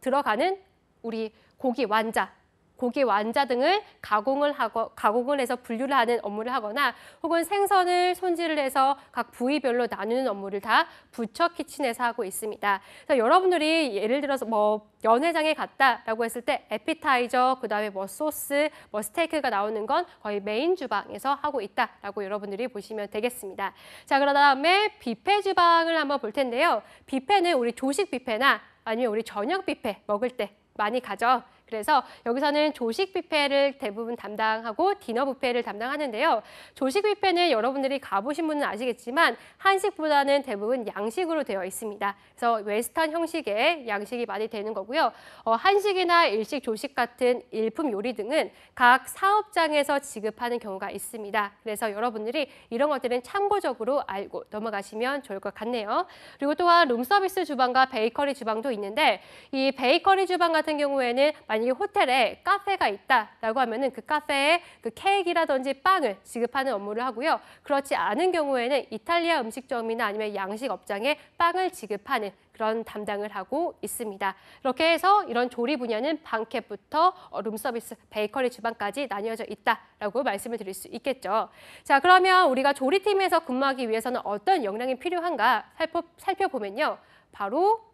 들어가는 우리 고기 완자 고기 완자 등을 가공을 하고 가공을 해서 분류를 하는 업무를 하거나 혹은 생선을 손질을 해서 각 부위별로 나누는 업무를 다 부처 키친에서 하고 있습니다. 그래서 여러분들이 예를 들어서 뭐 연회장에 갔다라고 했을 때 에피타이저 그다음에 뭐 소스 뭐 스테이크가 나오는 건 거의 메인 주방에서 하고 있다라고 여러분들이 보시면 되겠습니다. 자 그다음에 뷔페 주방을 한번 볼 텐데요. 뷔페는 우리 조식 뷔페나 아니면 우리 저녁 뷔페 먹을 때 많이 가죠. 그래서 여기서는 조식 뷔페를 대부분 담당하고 디너 뷔페를 담당하는데요. 조식 뷔페는 여러분들이 가보신 분은 아시겠지만 한식보다는 대부분 양식으로 되어 있습니다. 그래서 웨스턴 형식의 양식이 많이 되는 거고요. 어, 한식이나 일식, 조식 같은 일품 요리 등은 각 사업장에서 지급하는 경우가 있습니다. 그래서 여러분들이 이런 것들은 참고적으로 알고 넘어가시면 좋을 것 같네요. 그리고 또한 룸서비스 주방과 베이커리 주방도 있는데 이 베이커리 주방 같은 경우에는 만약에 호텔에 카페가 있다라고 하면은 그 카페에 그 케이크라든지 빵을 지급하는 업무를 하고요. 그렇지 않은 경우에는 이탈리아 음식점이나 아니면 양식 업장에 빵을 지급하는 그런 담당을 하고 있습니다. 이렇게 해서 이런 조리 분야는 방켓부터 룸서비스, 베이커리 주방까지 나뉘어져 있다라고 말씀을 드릴 수 있겠죠. 자, 그러면 우리가 조리팀에서 근무하기 위해서는 어떤 역량이 필요한가 살펴보면요. 바로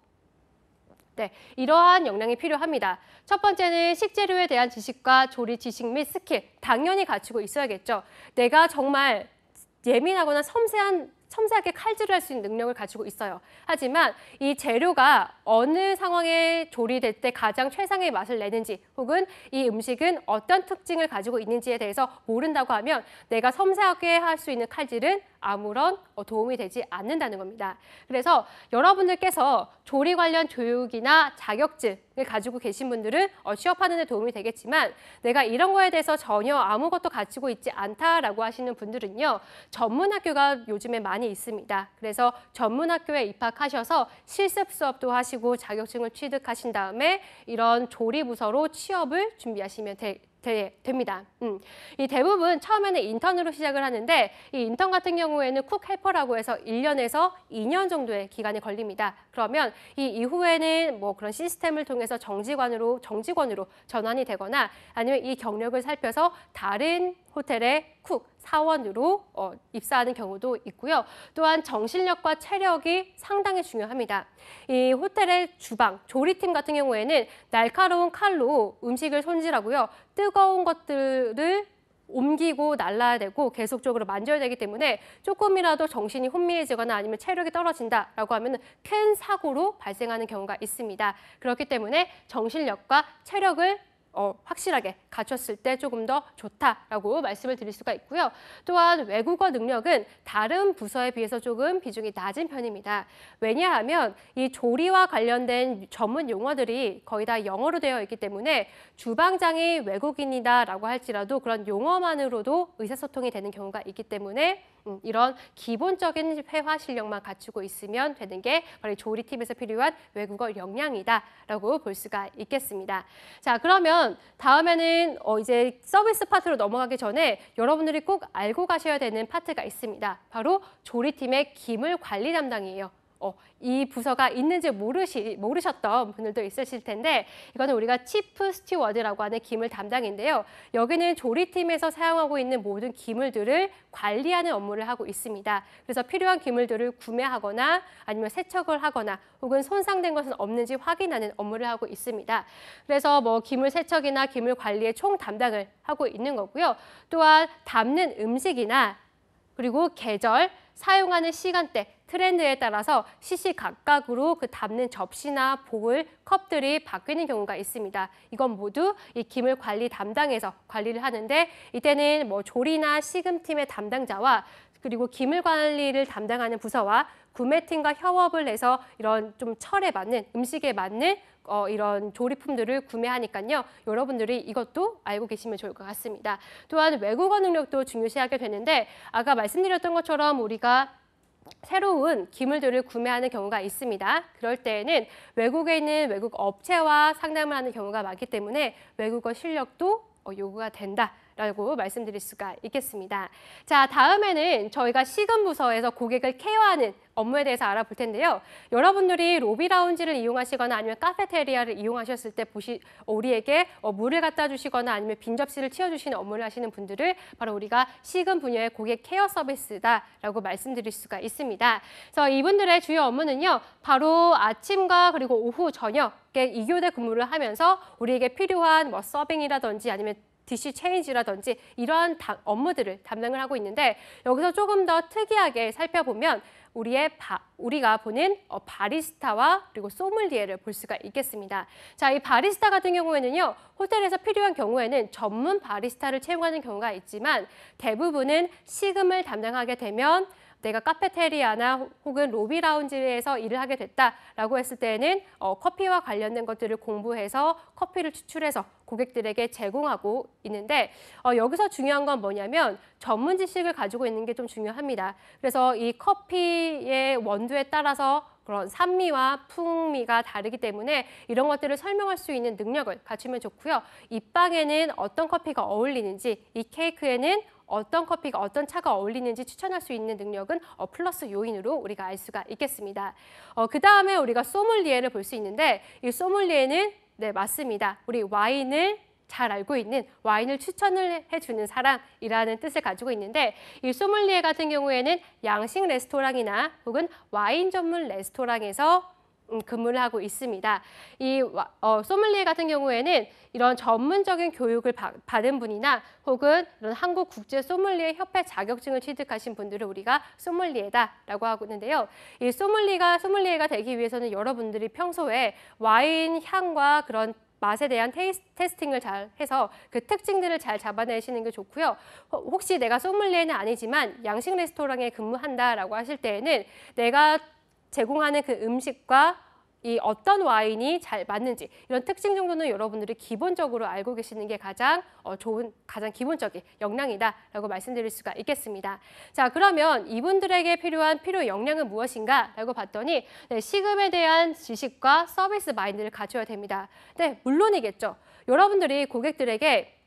네, 이러한 역량이 필요합니다. 첫 번째는 식재료에 대한 지식과 조리 지식 및 스킬, 당연히 갖추고 있어야겠죠. 내가 정말 예민하거나 섬세한 첨세하게 칼질을 할 수 있는 능력을 가지고 있어요. 하지만 이 재료가 어느 상황에 조리될 때 가장 최상의 맛을 내는지 혹은 이 음식은 어떤 특징을 가지고 있는지에 대해서 모른다고 하면 내가 섬세하게 할 수 있는 칼질은 아무런 어, 도움이 되지 않는다는 겁니다. 그래서 여러분들께서 조리 관련 교육이나 자격증을 가지고 계신 분들은 어, 취업하는 데 도움이 되겠지만 내가 이런 거에 대해서 전혀 아무것도 가지고 있지 않다라고 하시는 분들은요. 전문학교가 요즘에 많이 있습니다. 그래서 전문학교에 입학하셔서 실습 수업도 하시고 자격증을 취득하신 다음에 이런 조리 부서로 취업을 준비하시면 되, 되, 됩니다. 음. 이 대부분 처음에는 인턴으로 시작을 하는데 이 인턴 같은 경우에는 쿡 헬퍼라고 해서 1년에서 2년 정도의 기간이 걸립니다. 그러면 이 이후에는 뭐 그런 시스템을 통해서 정직원으로 정직원으로 전환이 되거나 아니면 이 경력을 살펴서 다른 호텔의 쿡 사원으로 어, 입사하는 경우도 있고요. 또한 정신력과 체력이 상당히 중요합니다. 이 호텔의 주방, 조리팀 같은 경우에는 날카로운 칼로 음식을 손질하고요. 뜨거운 것들을 옮기고 날라야 되고 계속적으로 만져야 되기 때문에 조금이라도 정신이 혼미해지거나 아니면 체력이 떨어진다라고 하면 큰 사고로 발생하는 경우가 있습니다. 그렇기 때문에 정신력과 체력을 어, 확실하게 갖췄을 때 조금 더 좋다라고 말씀을 드릴 수가 있고요. 또한 외국어 능력은 다른 부서에 비해서 조금 비중이 낮은 편입니다. 왜냐하면 이 조리와 관련된 전문 용어들이 거의 다 영어로 되어 있기 때문에 주방장이 외국인이다라고 할지라도 그런 용어만으로도 의사소통이 되는 경우가 있기 때문에 음, 이런 기본적인 회화 실력만 갖추고 있으면 되는 게 바로 조리팀에서 필요한 외국어 역량이다라고 볼 수가 있겠습니다. 자, 그러면 다음에는 어 이제 서비스 파트로 넘어가기 전에 여러분들이 꼭 알고 가셔야 되는 파트가 있습니다. 바로 조리팀의 기물 관리 담당이에요. 어, 이 부서가 있는지 모르시, 모르셨던 분들도 있으실 텐데 이거는 우리가 치프 스티워드라고 하는 기물 담당인데요. 여기는 조리팀에서 사용하고 있는 모든 기물들을 관리하는 업무를 하고 있습니다. 그래서 필요한 기물들을 구매하거나 아니면 세척을 하거나 혹은 손상된 것은 없는지 확인하는 업무를 하고 있습니다. 그래서 뭐 기물 세척이나 기물 관리의 총 담당을 하고 있는 거고요. 또한 담는 음식이나 그리고 계절, 사용하는 시간대 트렌드에 따라서 시시각각으로 그 담는 접시나 보울, 컵들이 바뀌는 경우가 있습니다. 이건 모두 이 기물 관리 담당에서 관리를 하는데 이때는 뭐 조리나 시금팀의 담당자와 그리고 기물 관리를 담당하는 부서와 구매팀과 협업을 해서 이런 좀 철에 맞는 음식에 맞는 어, 이런 조리품들을 구매하니까요. 여러분들이 이것도 알고 계시면 좋을 것 같습니다. 또한 외국어 능력도 중요시하게 되는데 아까 말씀드렸던 것처럼 우리가 새로운 기물들을 구매하는 경우가 있습니다. 그럴 때에는 외국에 있는 외국 업체와 상담을 하는 경우가 많기 때문에 외국어 실력도 어, 요구가 된다. 라고 말씀드릴 수가 있겠습니다. 자, 다음에는 저희가 시금 부서에서 고객을 케어하는 업무에 대해서 알아볼 텐데요. 여러분들이 로비 라운지를 이용하시거나 아니면 카페테리아를 이용하셨을 때 보시 우리에게 어, 물을 갖다 주시거나 아니면 빈 접시를 치워 주시는 업무를 하시는 분들을 바로 우리가 시금 분야의 고객 케어 서비스다라고 말씀드릴 수가 있습니다. 그래서 이분들의 주요 업무는요. 바로 아침과 그리고 오후 저녁 이교대 근무를 하면서 우리에게 필요한 뭐 서빙이라든지 아니면 DC 체인지라든지 이러한 다, 업무들을 담당을 하고 있는데 여기서 조금 더 특이하게 살펴보면 우리의 바, 우리가 보는 어, 바리스타와 그리고 소믈리에를 볼 수가 있겠습니다. 자, 이 바리스타 같은 경우에는요. 호텔에서 필요한 경우에는 전문 바리스타를 채용하는 경우가 있지만 대부분은 시금을 담당하게 되면 내가 카페테리아나 혹은 로비 라운지에서 일을 하게 됐다라고 했을 때는 어, 커피와 관련된 것들을 공부해서 커피를 추출해서 고객들에게 제공하고 있는데 어, 여기서 중요한 건 뭐냐면 전문 지식을 가지고 있는 게 좀 중요합니다. 그래서 이 커피의 원두에 따라서 그런 산미와 풍미가 다르기 때문에 이런 것들을 설명할 수 있는 능력을 갖추면 좋고요. 이 빵에는 어떤 커피가 어울리는지, 이 케이크에는 어떤 커피가 어떤 차가 어울리는지 추천할 수 있는 능력은 어, 플러스 요인으로 우리가 알 수가 있겠습니다. 어, 그 다음에 우리가 소믈리에를 볼 수 있는데 이 소믈리에는 네 맞습니다. 우리 와인을 잘 알고 있는 와인을 추천을 해주는 사람이라는 뜻을 가지고 있는데 이 소믈리에 같은 경우에는 양식 레스토랑이나 혹은 와인 전문 레스토랑에서 음, 근무를 하고 있습니다. 이 어, 소믈리에 같은 경우에는 이런 전문적인 교육을 바, 받은 분이나 혹은 이런 한국 국제 소믈리에 협회 자격증을 취득하신 분들을 우리가 소믈리에다라고 하고 있는데요. 이 소믈리가 소믈리에가 되기 위해서는 여러분들이 평소에 와인 향과 그런 맛에 대한 테스 테스팅을 잘 해서 그 특징들을 잘 잡아내시는 게 좋고요. 혹시 내가 소믈리에는 아니지만 양식 레스토랑에 근무한다라고 하실 때에는 내가 제공하는 그 음식과 이 어떤 와인이 잘 맞는지 이런 특징 정도는 여러분들이 기본적으로 알고 계시는 게 가장 어, 좋은 가장 기본적인 역량이다라고 말씀드릴 수가 있겠습니다. 자 그러면 이분들에게 필요한 필요 역량은 무엇인가라고 봤더니 네, 시금에 대한 지식과 서비스 마인드를 갖춰야 됩니다. 네 물론이겠죠. 여러분들이 고객들에게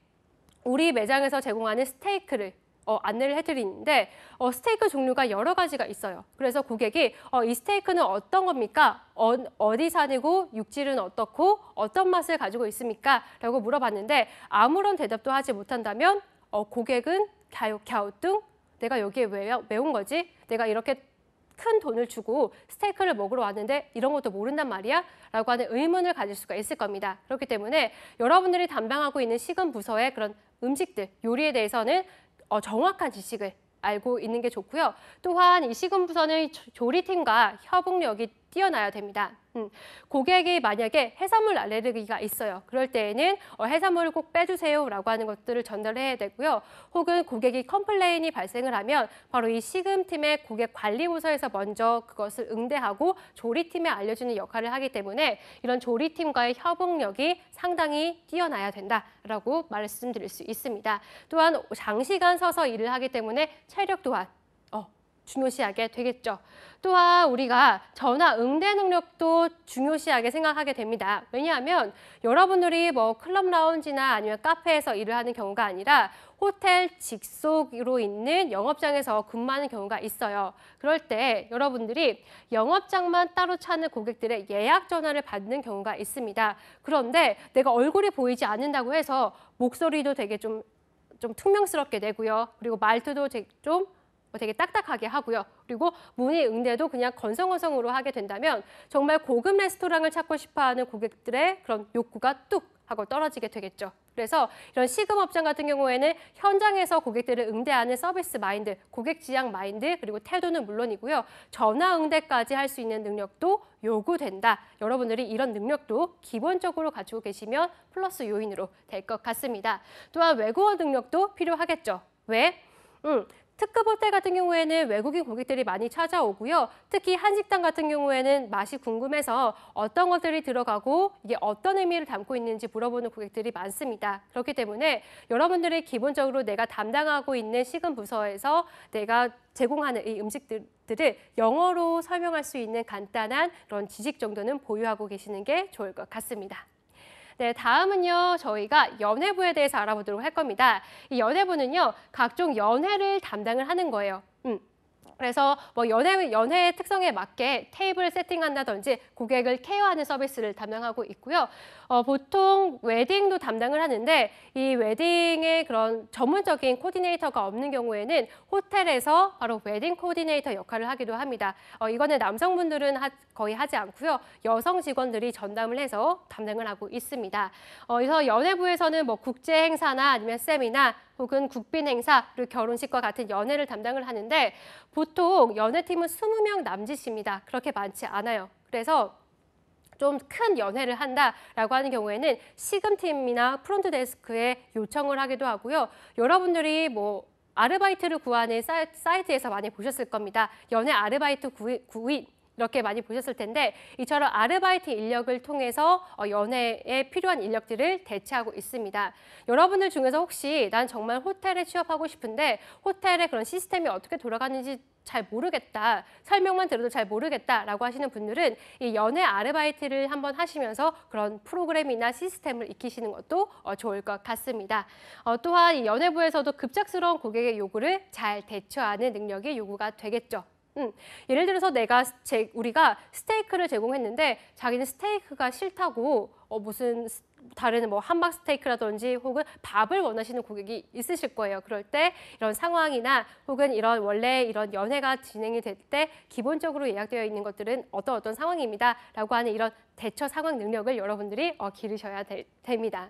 우리 매장에서 제공하는 스테이크를 어, 안내를 해드리는데 어, 스테이크 종류가 여러 가지가 있어요. 그래서 고객이 어, 이 스테이크는 어떤 겁니까? 어, 디사이고 육질은 어떻고 어떤 맛을 가지고 있습니까? 라고 물어봤는데 아무런 대답도 하지 못한다면 어, 고객은 갸우, 갸우뚱 내가 여기에 왜, 왜온 거지? 내가 이렇게 큰 돈을 주고 스테이크를 먹으러 왔는데 이런 것도 모른단 말이야? 라고 하는 의문을 가질 수가 있을 겁니다. 그렇기 때문에 여러분들이 담당하고 있는 식은 부서의 그런 음식들, 요리에 대해서는 어, 정확한 지식을 알고 있는 게 좋고요. 또한 이시군부서는 조리팀과 협응력이 뛰어나야 됩니다. 음, 고객이 만약에 해산물 알레르기가 있어요. 그럴 때에는 어, 해산물을 꼭 빼주세요라고 하는 것들을 전달해야 되고요. 혹은 고객이 컴플레인이 발생을 하면 바로 이 시금팀의 고객 관리 부서에서 먼저 그것을 응대하고 조리팀에 알려주는 역할을 하기 때문에 이런 조리팀과의 협응력이 상당히 뛰어나야 된다라고 말씀드릴 수 있습니다. 또한 장시간 서서 일을 하기 때문에 체력 또한 중요시하게 되겠죠. 또한 우리가 전화 응대 능력도 중요시하게 생각하게 됩니다. 왜냐하면 여러분들이 뭐 클럽 라운지나 아니면 카페에서 일을 하는 경우가 아니라 호텔 직속으로 있는 영업장에서 근무하는 경우가 있어요. 그럴 때 여러분들이 영업장만 따로 찾는 고객들의 예약 전화를 받는 경우가 있습니다. 그런데 내가 얼굴이 보이지 않는다고 해서 목소리도 되게 좀, 좀 투명스럽게 되고요. 그리고 말투도 좀뭐 되게 딱딱하게 하고요. 그리고 문의 응대도 그냥 건성건성으로 하게 된다면 정말 고급 레스토랑을 찾고 싶어하는 고객들의 그런 욕구가 뚝 하고 떨어지게 되겠죠. 그래서 이런 시금업장 같은 경우에는 현장에서 고객들을 응대하는 서비스 마인드, 고객 지향 마인드, 그리고 태도는 물론이고요. 전화 응대까지 할 수 있는 능력도 요구된다. 여러분들이 이런 능력도 기본적으로 가지고 계시면 플러스 요인으로 될 것 같습니다. 또한 외국어 능력도 필요하겠죠. 왜? 음, 특급 호텔 같은 경우에는 외국인 고객들이 많이 찾아오고요. 특히 한식당 같은 경우에는 맛이 궁금해서 어떤 것들이 들어가고 이게 어떤 의미를 담고 있는지 물어보는 고객들이 많습니다. 그렇기 때문에 여러분들이 기본적으로 내가 담당하고 있는 식은 부서에서 내가 제공하는 이 음식들을 영어로 설명할 수 있는 간단한 그런 지식 정도는 보유하고 계시는 게 좋을 것 같습니다. 네, 다음은요. 저희가 연회부에 대해서 알아보도록 할 겁니다. 이 연회부는요. 각종 연회를 담당을 하는 거예요. 음. 그래서 뭐 연회, 연회의 특성에 맞게 테이블 세팅한다든지 고객을 케어하는 서비스를 담당하고 있고요. 어, 보통 웨딩도 담당을 하는데 이웨딩에 그런 전문적인 코디네이터가 없는 경우에는 호텔에서 바로 웨딩 코디네이터 역할을 하기도 합니다. 어, 이거는 남성분들은 하, 거의 하지 않고요. 여성 직원들이 전담을 해서 담당을 하고 있습니다. 어, 그래서 연회부에서는 뭐 국제 행사나 아니면 세미나 혹은 국빈 행사, 그리고 결혼식과 같은 연회를 담당을 하는데 보통 연회팀은 20명 남짓입니다. 그렇게 많지 않아요. 그래서 좀 큰 연회를 한다라고 하는 경우에는 시금팀이나 프론트 데스크에 요청을 하기도 하고요. 여러분들이 뭐 아르바이트를 구하는 사이트에서 많이 보셨을 겁니다. 연애 아르바이트 구인, 구인 이렇게 많이 보셨을 텐데 이처럼 아르바이트 인력을 통해서 어, 연애에 필요한 인력들을 대체하고 있습니다. 여러분들 중에서 혹시 난 정말 호텔에 취업하고 싶은데 호텔의 그런 시스템이 어떻게 돌아가는지 잘 모르겠다, 설명만 들어도 잘 모르겠다라고 하시는 분들은 이 연애 아르바이트를 한번 하시면서 그런 프로그램이나 시스템을 익히시는 것도 어, 좋을 것 같습니다. 어, 또한 연애부에서도 급작스러운 고객의 요구를 잘 대처하는 능력이 요구가 되겠죠. 음, 예를 들어서 내가 제, 우리가 스테이크를 제공했는데 자기는 스테이크가 싫다고 어, 무슨 다른 뭐 함박 스테이크라든지 혹은 밥을 원하시는 고객이 있으실 거예요. 그럴 때 이런 상황이나 혹은 이런 원래 이런 연회가 진행이 될 때 기본적으로 예약되어 있는 것들은 어떤 어떤 상황입니다라고 하는 이런 대처 상황 능력을 여러분들이 어, 기르셔야 되, 됩니다.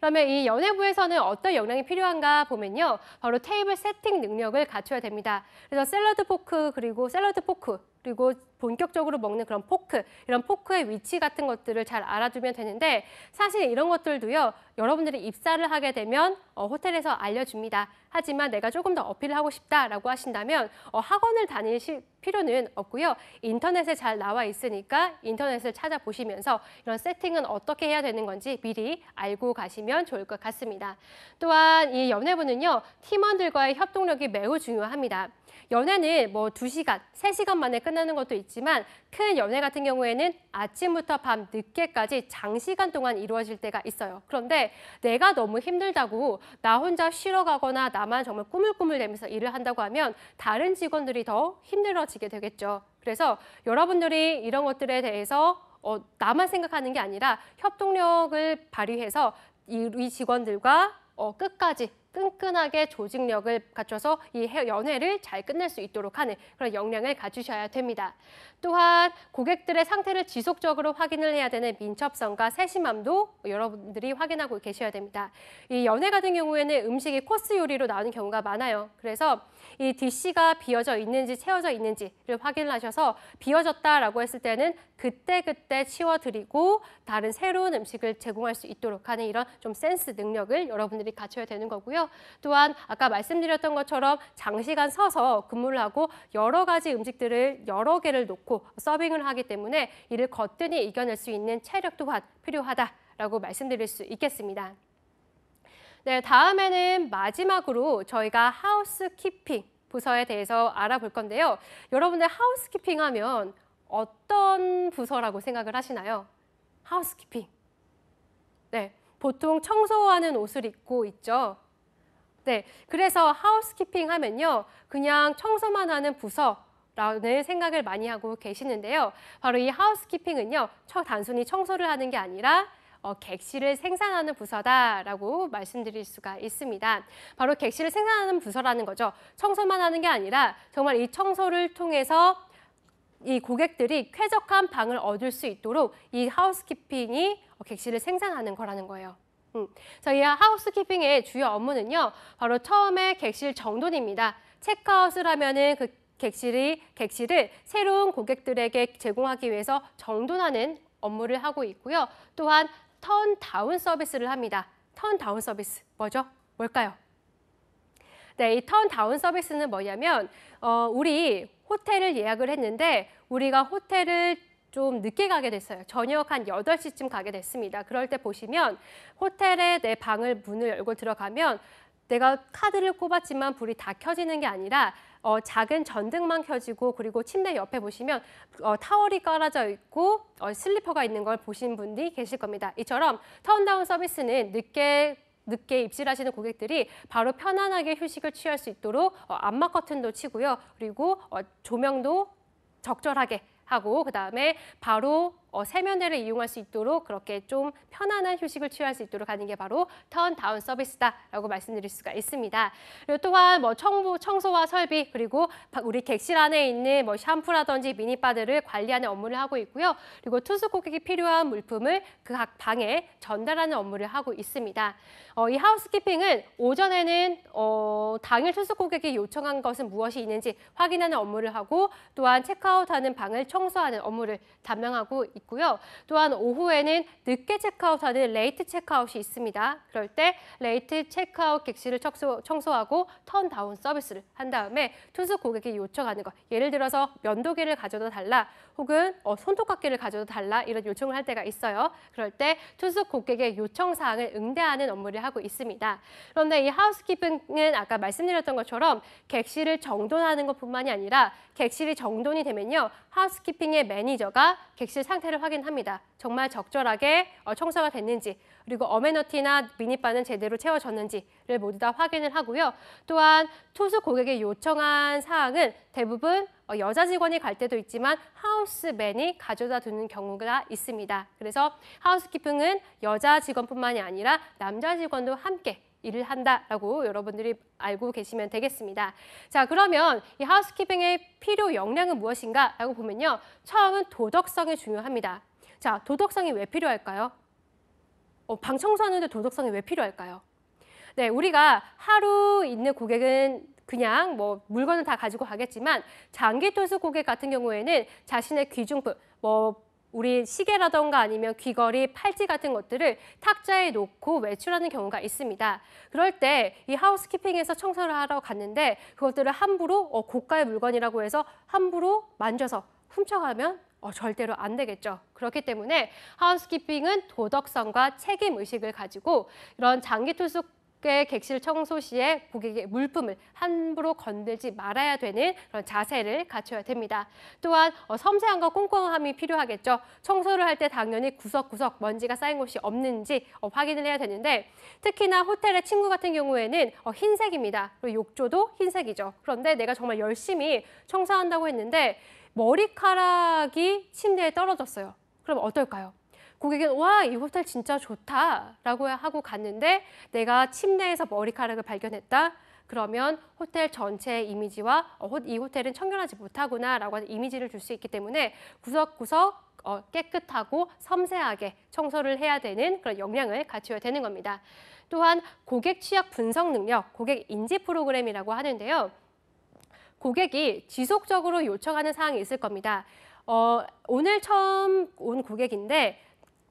그러면 이 연회부에서는 어떤 역량이 필요한가 보면요. 바로 테이블 세팅 능력을 갖춰야 됩니다. 그래서 샐러드 포크 그리고 샐러드 포크 그리고 본격적으로 먹는 그런 포크, 이런 포크의 위치 같은 것들을 잘 알아두면 되는데 사실 이런 것들도요. 여러분들이 입사를 하게 되면 어, 호텔에서 알려줍니다. 하지만 내가 조금 더 어필을 하고 싶다라고 하신다면 어, 학원을 다닐 시, 필요는 없고요. 인터넷에 잘 나와 있으니까 인터넷을 찾아보시면서 이런 세팅은 어떻게 해야 되는 건지 미리 알고 가시면 좋을 것 같습니다. 또한 이 연회부는요. 팀원들과의 협동력이 매우 중요합니다. 연회는 뭐 두시간세시간 만에 끝 나나는 것도 있지만 큰연애 같은 경우에는 아침부터 밤 늦게까지 장시간 동안 이루어질 때가 있어요. 그런데 내가 너무 힘들다고 나 혼자 쉬러 가거나 나만 정말 꾸물꾸물대면서 일을 한다고 하면 다른 직원들이 더 힘들어지게 되겠죠. 그래서 여러분들이 이런 것들에 대해서 어, 나만 생각하는 게 아니라 협동력을 발휘해서 이, 이 직원들과 어, 끝까지 끈끈하게 조직력을 갖춰서 이 연애를 잘 끝낼 수 있도록 하는 그런 역량을 갖추셔야 됩니다. 또한 고객들의 상태를 지속적으로 확인을 해야 되는 민첩성과 세심함도 여러분들이 확인하고 계셔야 됩니다. 이 연애 같은 경우에는 음식이 코스 요리로 나오는 경우가 많아요. 그래서 이 DC가 비어져 있는지 채워져 있는지를 확인하셔서 비어졌다라고 했을 때는 그때그때 그때 치워드리고 다른 새로운 음식을 제공할 수 있도록 하는 이런 좀 센스 능력을 여러분들이 갖춰야 되는 거고요. 또한 아까 말씀드렸던 것처럼 장시간 서서 근무를 하고 여러 가지 음식들을 여러 개를 놓고 서빙을 하기 때문에 이를 거뜬히 이겨낼 수 있는 체력 또한 필요하다라고 말씀드릴 수 있겠습니다. 네, 다음에는 마지막으로 저희가 하우스키핑 부서에 대해서 알아볼 건데요. 여러분들 하우스키핑 하면 어떤 부서라고 생각을 하시나요? 하우스키핑. 네, 보통 청소하는 옷을 입고 있죠. 네, 그래서 하우스키핑 하면요. 그냥 청소만 하는 부서 라는 생각을 많이 하고 계시는데요. 바로 이 하우스키핑은요, 단순히 청소를 하는 게 아니라 어, 객실을 생산하는 부서다라고 말씀드릴 수가 있습니다. 바로 객실을 생산하는 부서라는 거죠. 청소만 하는 게 아니라 정말 이 청소를 통해서 이 고객들이 쾌적한 방을 얻을 수 있도록 이 하우스키핑이 어, 객실을 생산하는 거라는 거예요. 음. 자, 이 하우스키핑의 주요 업무는요, 바로 처음에 객실 정돈입니다. 체크아웃을 하면은 그 객실이 객실을 새로운 고객들에게 제공하기 위해서 정돈하는 업무를 하고 있고요. 또한 턴 다운 서비스를 합니다. 턴 다운 서비스 뭐죠? 뭘까요? 네, 이 턴 다운 서비스는 뭐냐면 어, 우리 호텔을 예약을 했는데 우리가 호텔을 좀 늦게 가게 됐어요. 저녁 한 8시쯤 가게 됐습니다. 그럴 때 보시면 호텔에 내 방을 문을 열고 들어가면 내가 카드를 꼽았지만 불이 다 켜지는 게 아니라 어, 작은 전등만 켜지고 그리고 침대 옆에 보시면 어, 타월이 깔아져 있고 어, 슬리퍼가 있는 걸 보신 분들이 계실 겁니다. 이처럼 턴다운 서비스는 늦게 늦게 입실하시는 고객들이 바로 편안하게 휴식을 취할 수 있도록 어, 암막 커튼도 치고요. 그리고 어, 조명도 적절하게 하고 그다음에 바로 어, 세면대를 이용할 수 있도록 그렇게 좀 편안한 휴식을 취할 수 있도록 하는 게 바로 턴다운 서비스다라고 말씀드릴 수가 있습니다. 그리고 또한 뭐 청소, 청소와 설비 그리고 우리 객실 안에 있는 뭐 샴푸라든지 미니바들을 관리하는 업무를 하고 있고요. 그리고 투수 고객이 필요한 물품을 그 각 방에 전달하는 업무를 하고 있습니다. 어, 이 하우스키핑은 오전에는 어, 당일 투수 고객이 요청한 것은 무엇이 있는지 확인하는 업무를 하고 또한 체크아웃하는 방을 청소하는 업무를 담당하고 있 있고요. 또한 오후에는 늦게 체크아웃하는 레이트 체크아웃이 있습니다. 그럴 때 레이트 체크아웃 객실을 청소, 하고 턴다운 서비스를 한 다음에 투숙 고객이 요청하는 것, 예를 들어서 면도기를 가져다 달라, 혹은 어, 손톱깎이를 가져다 달라 이런 요청을 할 때가 있어요. 그럴 때 투숙 고객의 요청 사항을 응대하는 업무를 하고 있습니다. 그런데 이 하우스키핑은 아까 말씀드렸던 것처럼 객실을 정돈하는 것뿐만이 아니라 객실이 정돈이 되면요 하우스키핑의 매니저가 객실 상태를 확인합니다. 정말 적절하게 어, 청소가 됐는지 그리고 어메너티나 미니바는 제대로 채워졌는지를 모두 다 확인을 하고요. 또한 투수 고객이 요청한 사항은 대부분 어, 여자 직원이 갈 때도 있지만 하우스맨이 가져다 두는 경우가 있습니다. 그래서 하우스키핑은 여자 직원뿐만이 아니라 남자 직원도 함께 일을 한다라고 여러분들이 알고 계시면 되겠습니다. 자, 그러면 이 하우스키핑의 필요 역량은 무엇인가라고 보면요. 처음은 도덕성이 중요합니다. 자, 도덕성이 왜 필요할까요? 어, 방 청소하는데 도덕성이 왜 필요할까요? 네, 우리가 하루 있는 고객은 그냥 뭐 물건을 다 가지고 가겠지만 장기 투수 고객 같은 경우에는 자신의 귀중품, 뭐 우리 시계라던가 아니면 귀걸이, 팔찌 같은 것들을 탁자에 놓고 외출하는 경우가 있습니다. 그럴 때 이 하우스키핑에서 청소를 하러 갔는데 그것들을 함부로 어, 고가의 물건이라고 해서 함부로 만져서 훔쳐가면 어, 절대로 안 되겠죠. 그렇기 때문에 하우스키핑은 도덕성과 책임 의식을 가지고 이런 장기 투숙 의 객실 청소 시에 고객의 물품을 함부로 건들지 말아야 되는 그런 자세를 갖춰야 됩니다. 또한 어, 섬세함과 꼼꼼함이 필요하겠죠. 청소를 할 때 당연히 구석구석 먼지가 쌓인 곳이 없는지 어, 확인을 해야 되는데 특히나 호텔의 친구 같은 경우에는 어, 흰색입니다. 그리고 욕조도 흰색이죠. 그런데 내가 정말 열심히 청소한다고 했는데 머리카락이 침대에 떨어졌어요. 그럼 어떨까요? 고객은 와, 이 호텔 진짜 좋다라고 하고 갔는데 내가 침대에서 머리카락을 발견했다. 그러면 호텔 전체의 이미지와 어, 이 호텔은 청결하지 못하구나라고 하는 이미지를 줄 수 있기 때문에 구석구석 어, 깨끗하고 섬세하게 청소를 해야 되는 그런 역량을 갖춰야 되는 겁니다. 또한 고객 취약 분석 능력, 고객 인지 프로그램이라고 하는데요. 고객이 지속적으로 요청하는 사항이 있을 겁니다. 어, 오늘 처음 온 고객인데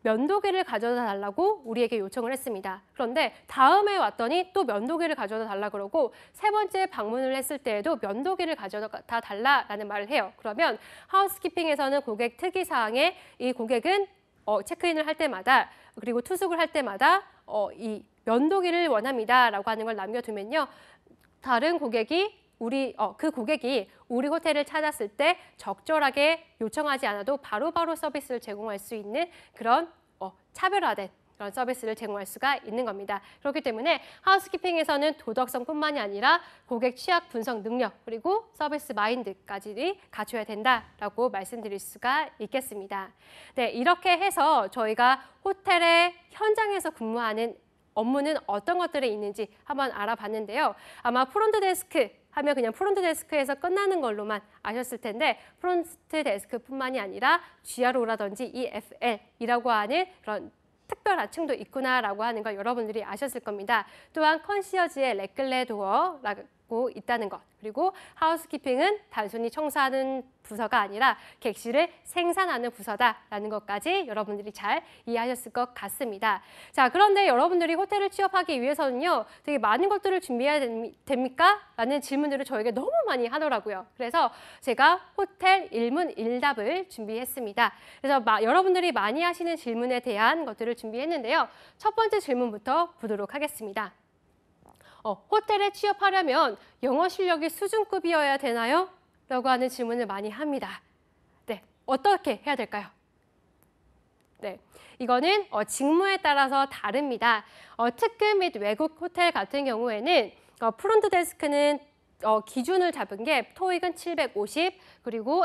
면도기를 가져다 달라고 우리에게 요청을 했습니다. 그런데 다음에 왔더니 또 면도기를 가져다 달라 그러고 세 번째 방문을 했을 때에도 면도기를 가져다 달라라는 말을 해요. 그러면 하우스키핑에서는 고객 특이 사항에 이 고객은 어, 체크인을 할 때마다 그리고 투숙을 할 때마다 어, 이 면도기를 원합니다라고 하는 걸 남겨두면요. 다른 고객이 우리 어, 그 고객이 우리 호텔을 찾았을 때 적절하게 요청하지 않아도 바로바로 바로 서비스를 제공할 수 있는 그런 어, 차별화된 그런 서비스를 제공할 수가 있는 겁니다. 그렇기 때문에 하우스키핑에서는 도덕성뿐만이 아니라 고객 취약 분석 능력 그리고 서비스 마인드까지 갖춰야 된다라고 말씀드릴 수가 있겠습니다. 네, 이렇게 해서 저희가 호텔의 현장에서 근무하는 업무는 어떤 것들이 있는지 한번 알아봤는데요. 아마 프론트 데스크 하면 그냥 프론트 데스크에서 끝나는 걸로만 아셨을 텐데 프론트 데스크뿐만이 아니라 GRO라든지 EFL이라고 하는 그런 특별아 층도 있구나라고 하는 걸 여러분들이 아셨을 겁니다. 또한 컨시어지의 레클레 도어라고 맡고 있다는 것. 그리고 하우스키핑은 단순히 청소하는 부서가 아니라 객실을 생산하는 부서다라는 것까지 여러분들이 잘 이해하셨을 것 같습니다. 자, 그런데 여러분들이 호텔을 취업하기 위해서는요, 되게 많은 것들을 준비해야 됩니까? 라는 질문들을 저에게 너무 많이 하더라고요. 그래서 제가 호텔 일문 일답을 준비했습니다. 그래서 마, 여러분들이 많이 하시는 질문에 대한 것들을 준비했는데요. 첫 번째 질문부터 보도록 하겠습니다. 어, 호텔에 취업하려면 영어 실력이 수준급이어야 되나요? 라고 하는 질문을 많이 합니다. 네, 어떻게 해야 될까요? 네, 이거는 어, 직무에 따라서 다릅니다. 어, 특급 및 외국 호텔 같은 경우에는 어, 프론트 데스크는 어, 기준을 잡은 게 토익은 750, 그리고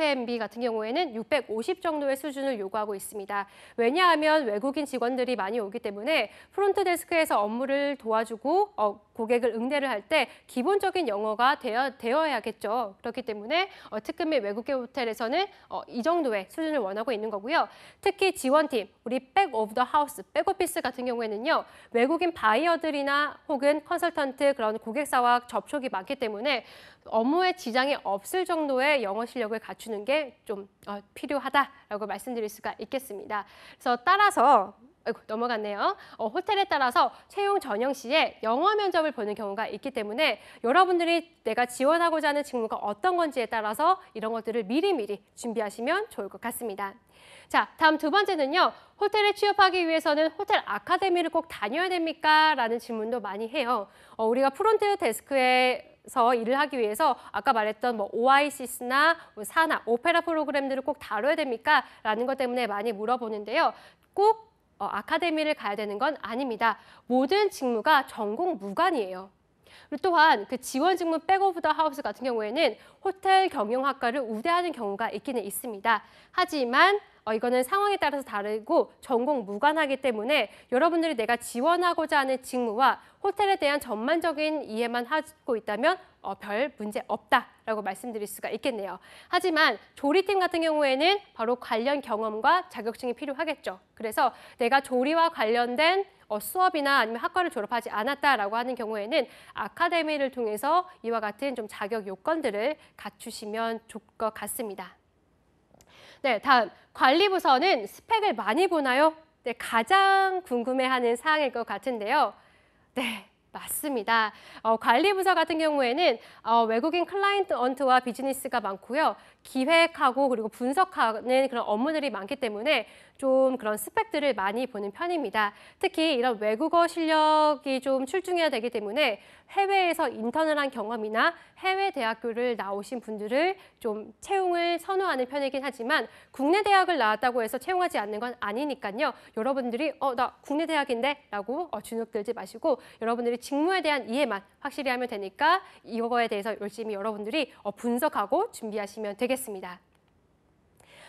집행비 같은 경우에는 650 정도의 수준을 요구하고 있습니다. 왜냐하면 외국인 직원들이 많이 오기 때문에 프론트 데스크에서 업무를 도와주고 어, 고객을 응대를 할 때 기본적인 영어가 되어, 되어야겠죠. 그렇기 때문에 어, 특급 및 외국계 호텔에서는 어, 이 정도의 수준을 원하고 있는 거고요. 특히 지원팀, 우리 백 오브 더 하우스, 백오피스 같은 경우에는요. 외국인 바이어들이나 혹은 컨설턴트 그런 고객사와 접촉이 많기 때문에 업무에 지장이 없을 정도의 영어 실력을 갖추는 게좀 어, 필요하다라고 말씀드릴 수가 있겠습니다. 그래서 따라서 아이고, 넘어갔네요. 어, 호텔에 따라서 채용 전형 시에 영어 면접을 보는 경우가 있기 때문에 여러분들이 내가 지원하고자 하는 직무가 어떤 건지에 따라서 이런 것들을 미리미리 준비하시면 좋을 것 같습니다. 자, 다음 두 번째는요. 호텔에 취업하기 위해서는 호텔 아카데미를 꼭 다녀야 됩니까? 라는 질문도 많이 해요. 어, 우리가 프론트 데스크에 서 일을 하기 위해서 아까 말했던 뭐 오아시스나 이 뭐 사나 오페라 프로그램들을 꼭 다뤄야 됩니까? 라는 것 때문에 많이 물어보는데요. 꼭 어, 아카데미를 가야 되는 건 아닙니다. 모든 직무가 전공 무관이에요. 그리고 또한 그 지원 직무 백오브 더 하우스 같은 경우에는 호텔 경영학과를 우대하는 경우가 있기는 있습니다. 하지만 어, 이거는 상황에 따라서 다르고 전공 무관하기 때문에 여러분들이 내가 지원하고자 하는 직무와 호텔에 대한 전반적인 이해만 하고 있다면 어, 별 문제 없다라고 말씀드릴 수가 있겠네요. 하지만 조리팀 같은 경우에는 바로 관련 경험과 자격증이 필요하겠죠. 그래서 내가 조리와 관련된 어, 수업이나 아니면 학과를 졸업하지 않았다라고 하는 경우에는 아카데미를 통해서 이와 같은 좀 자격 요건들을 갖추시면 좋을 것 같습니다. 네, 다음 관리부서는 스펙을 많이 보나요? 네, 가장 궁금해하는 사항일 것 같은데요. 네, 맞습니다. 어, 관리부서 같은 경우에는 어, 외국인 클라이언트와 비즈니스가 많고요. 기획하고 그리고 분석하는 그런 업무들이 많기 때문에 좀 그런 스펙들을 많이 보는 편입니다. 특히 이런 외국어 실력이 좀 출중해야 되기 때문에 해외에서 인턴을 한 경험이나 해외 대학교를 나오신 분들을 좀 채용을 선호하는 편이긴 하지만 국내 대학을 나왔다고 해서 채용하지 않는 건 아니니까요. 여러분들이 어 나 국내 대학인데 라고 어, 주눅들지 마시고 여러분들이 직무에 대한 이해만 확실히 하면 되니까 이거에 대해서 열심히 여러분들이 어, 분석하고 준비하시면 되겠습니다. 되겠습니다.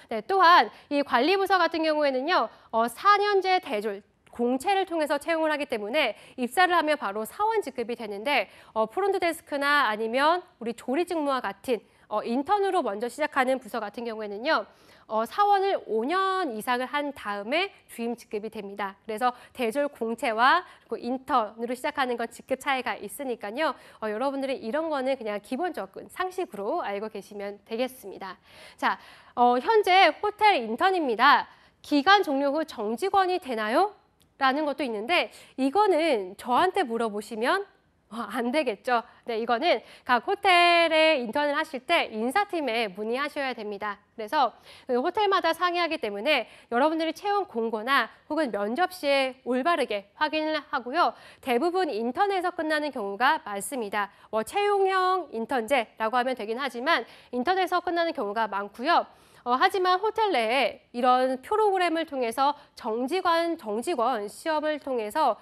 네, 또한 이 관리부서 같은 경우에는요, 어, 4년제 대졸, 공채를 통해서 채용을 하기 때문에 입사를 하면 바로 사원 직급이 되는데 어, 프론트 데스크나 아니면 우리 조리 직무와 같은 어, 인턴으로 먼저 시작하는 부서 같은 경우에는요. 어, 사원을 5년 이상을 한 다음에 주임 직급이 됩니다. 그래서 대졸 공채와 그리고 인턴으로 시작하는 건 직급 차이가 있으니까요. 어, 여러분들이 이런 거는 그냥 기본적인 상식으로 알고 계시면 되겠습니다. 자, 어, 현재 호텔 인턴입니다. 기간 종료 후 정직원이 되나요? 라는 것도 있는데 이거는 저한테 물어보시면 어, 안 되겠죠. 네, 이거는 각 호텔에 인턴을 하실 때 인사팀에 문의하셔야 됩니다. 그래서 그 호텔마다 상의하기 때문에 여러분들이 채용 공고나 혹은 면접 시에 올바르게 확인을 하고요. 대부분 인턴에서 끝나는 경우가 많습니다. 뭐 채용형 인턴제라고 하면 되긴 하지만 인턴에서 끝나는 경우가 많고요. 어, 하지만 호텔 내에 이런 프로그램을 통해서 정직원, 정직원 시험을 통해서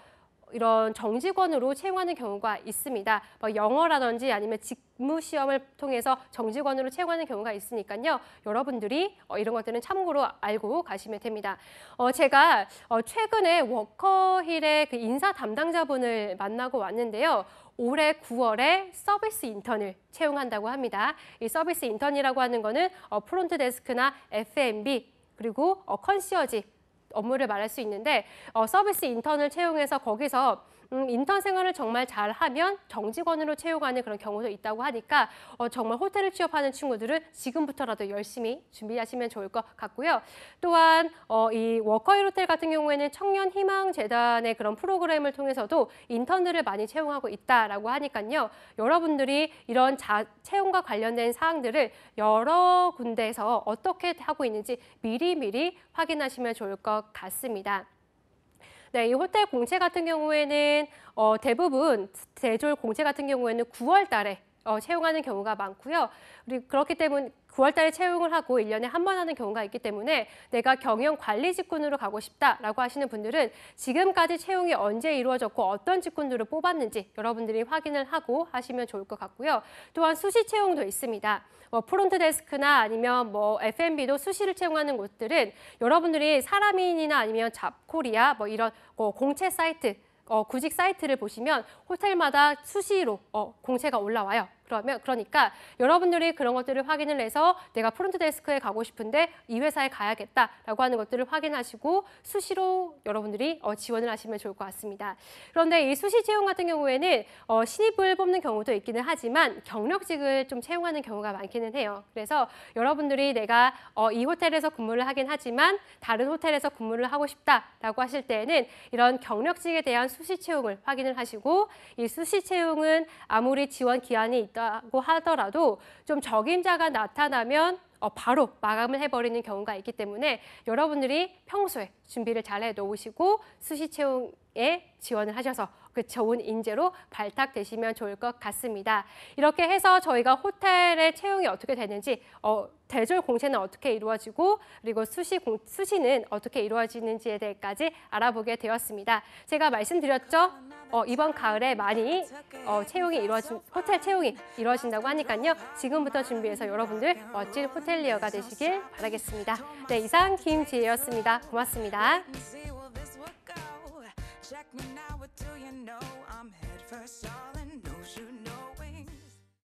이런 정직원으로 채용하는 경우가 있습니다. 뭐 영어라든지 아니면 직무 시험을 통해서 정직원으로 채용하는 경우가 있으니까요. 여러분들이 어, 이런 것들은 참고로 알고 가시면 됩니다. 어, 제가 어, 최근에 워커힐의 그 인사 담당자분을 만나고 왔는데요. 올해 9월에 서비스 인턴을 채용한다고 합니다. 이 서비스 인턴이라고 하는 거는 어, 프론트 데스크나 F&B 그리고 어, 컨시어지 업무를 말할 수 있는데 어, 서비스 인턴을 채용해서 거기서 음, 인턴 생활을 정말 잘하면 정직원으로 채용하는 그런 경우도 있다고 하니까 어, 정말 호텔을 취업하는 친구들은 지금부터라도 열심히 준비하시면 좋을 것 같고요. 또한 어, 이 워커힐 호텔 같은 경우에는 청년 희망 재단의 그런 프로그램을 통해서도 인턴들을 많이 채용하고 있다라고 하니까요. 여러분들이 이런 자, 채용과 관련된 사항들을 여러 군데에서 어떻게 하고 있는지 미리미리 확인하시면 좋을 것 같습니다. 네, 이 호텔 공채 같은 경우에는 어, 대부분 대졸 공채 같은 경우에는 9월 달에 어, 채용하는 경우가 많고요. 그리 그렇기 때문에 9월 달에 채용을 하고 1년에 한 번 하는 경우가 있기 때문에 내가 경영 관리 직군으로 가고 싶다라고 하시는 분들은 지금까지 채용이 언제 이루어졌고 어떤 직군으로 뽑았는지 여러분들이 확인을 하고 하시면 좋을 것 같고요. 또한 수시 채용도 있습니다. 뭐 프론트 데스크나 아니면 뭐 F&B도 수시를 채용하는 곳들은 여러분들이 사람인이나 아니면 잡코리아 뭐 이런 뭐 공채 사이트 어, 구직 사이트를 보시면 호텔마다 수시로 어, 공채가 올라와요. 그러면 그러니까 여러분들이 그런 것들을 확인을 해서 내가 프론트 데스크에 가고 싶은데 이 회사에 가야겠다라고 하는 것들을 확인하시고 수시로 여러분들이 어, 지원을 하시면 좋을 것 같습니다. 그런데 이 수시 채용 같은 경우에는 어, 신입을 뽑는 경우도 있기는 하지만 경력직을 좀 채용하는 경우가 많기는 해요. 그래서 여러분들이 내가 어, 이 호텔에서 근무를 하긴 하지만 다른 호텔에서 근무를 하고 싶다라고 하실 때에는 이런 경력직에 대한 수시 채용을 확인을 하시고 이 수시 채용은 아무리 지원 기한이 있던 있다고 하더라도 좀 적임자가 나타나면 어, 바로 마감을 해버리는 경우가 있기 때문에 여러분들이 평소에 준비를 잘 해놓으시고 수시 채용에 지원을 하셔서 그 좋은 인재로 발탁되시면 좋을 것 같습니다. 이렇게 해서 저희가 호텔의 채용이 어떻게 되는지 어, 대졸 공채는 어떻게 이루어지고 그리고 수시 공, 수시는 어떻게 이루어지는지에 대해까지 알아보게 되었습니다. 제가 말씀드렸죠. 어, 이번 가을에 많이 어, 채용이 이루어진 호텔 채용이 이루어진다고 하니까요. 지금부터 준비해서 여러분들 멋진 호텔리어가 되시길 바라겠습니다. 네, 이상 김지혜였습니다. 고맙습니다. know I'm head first, darling. No, you know.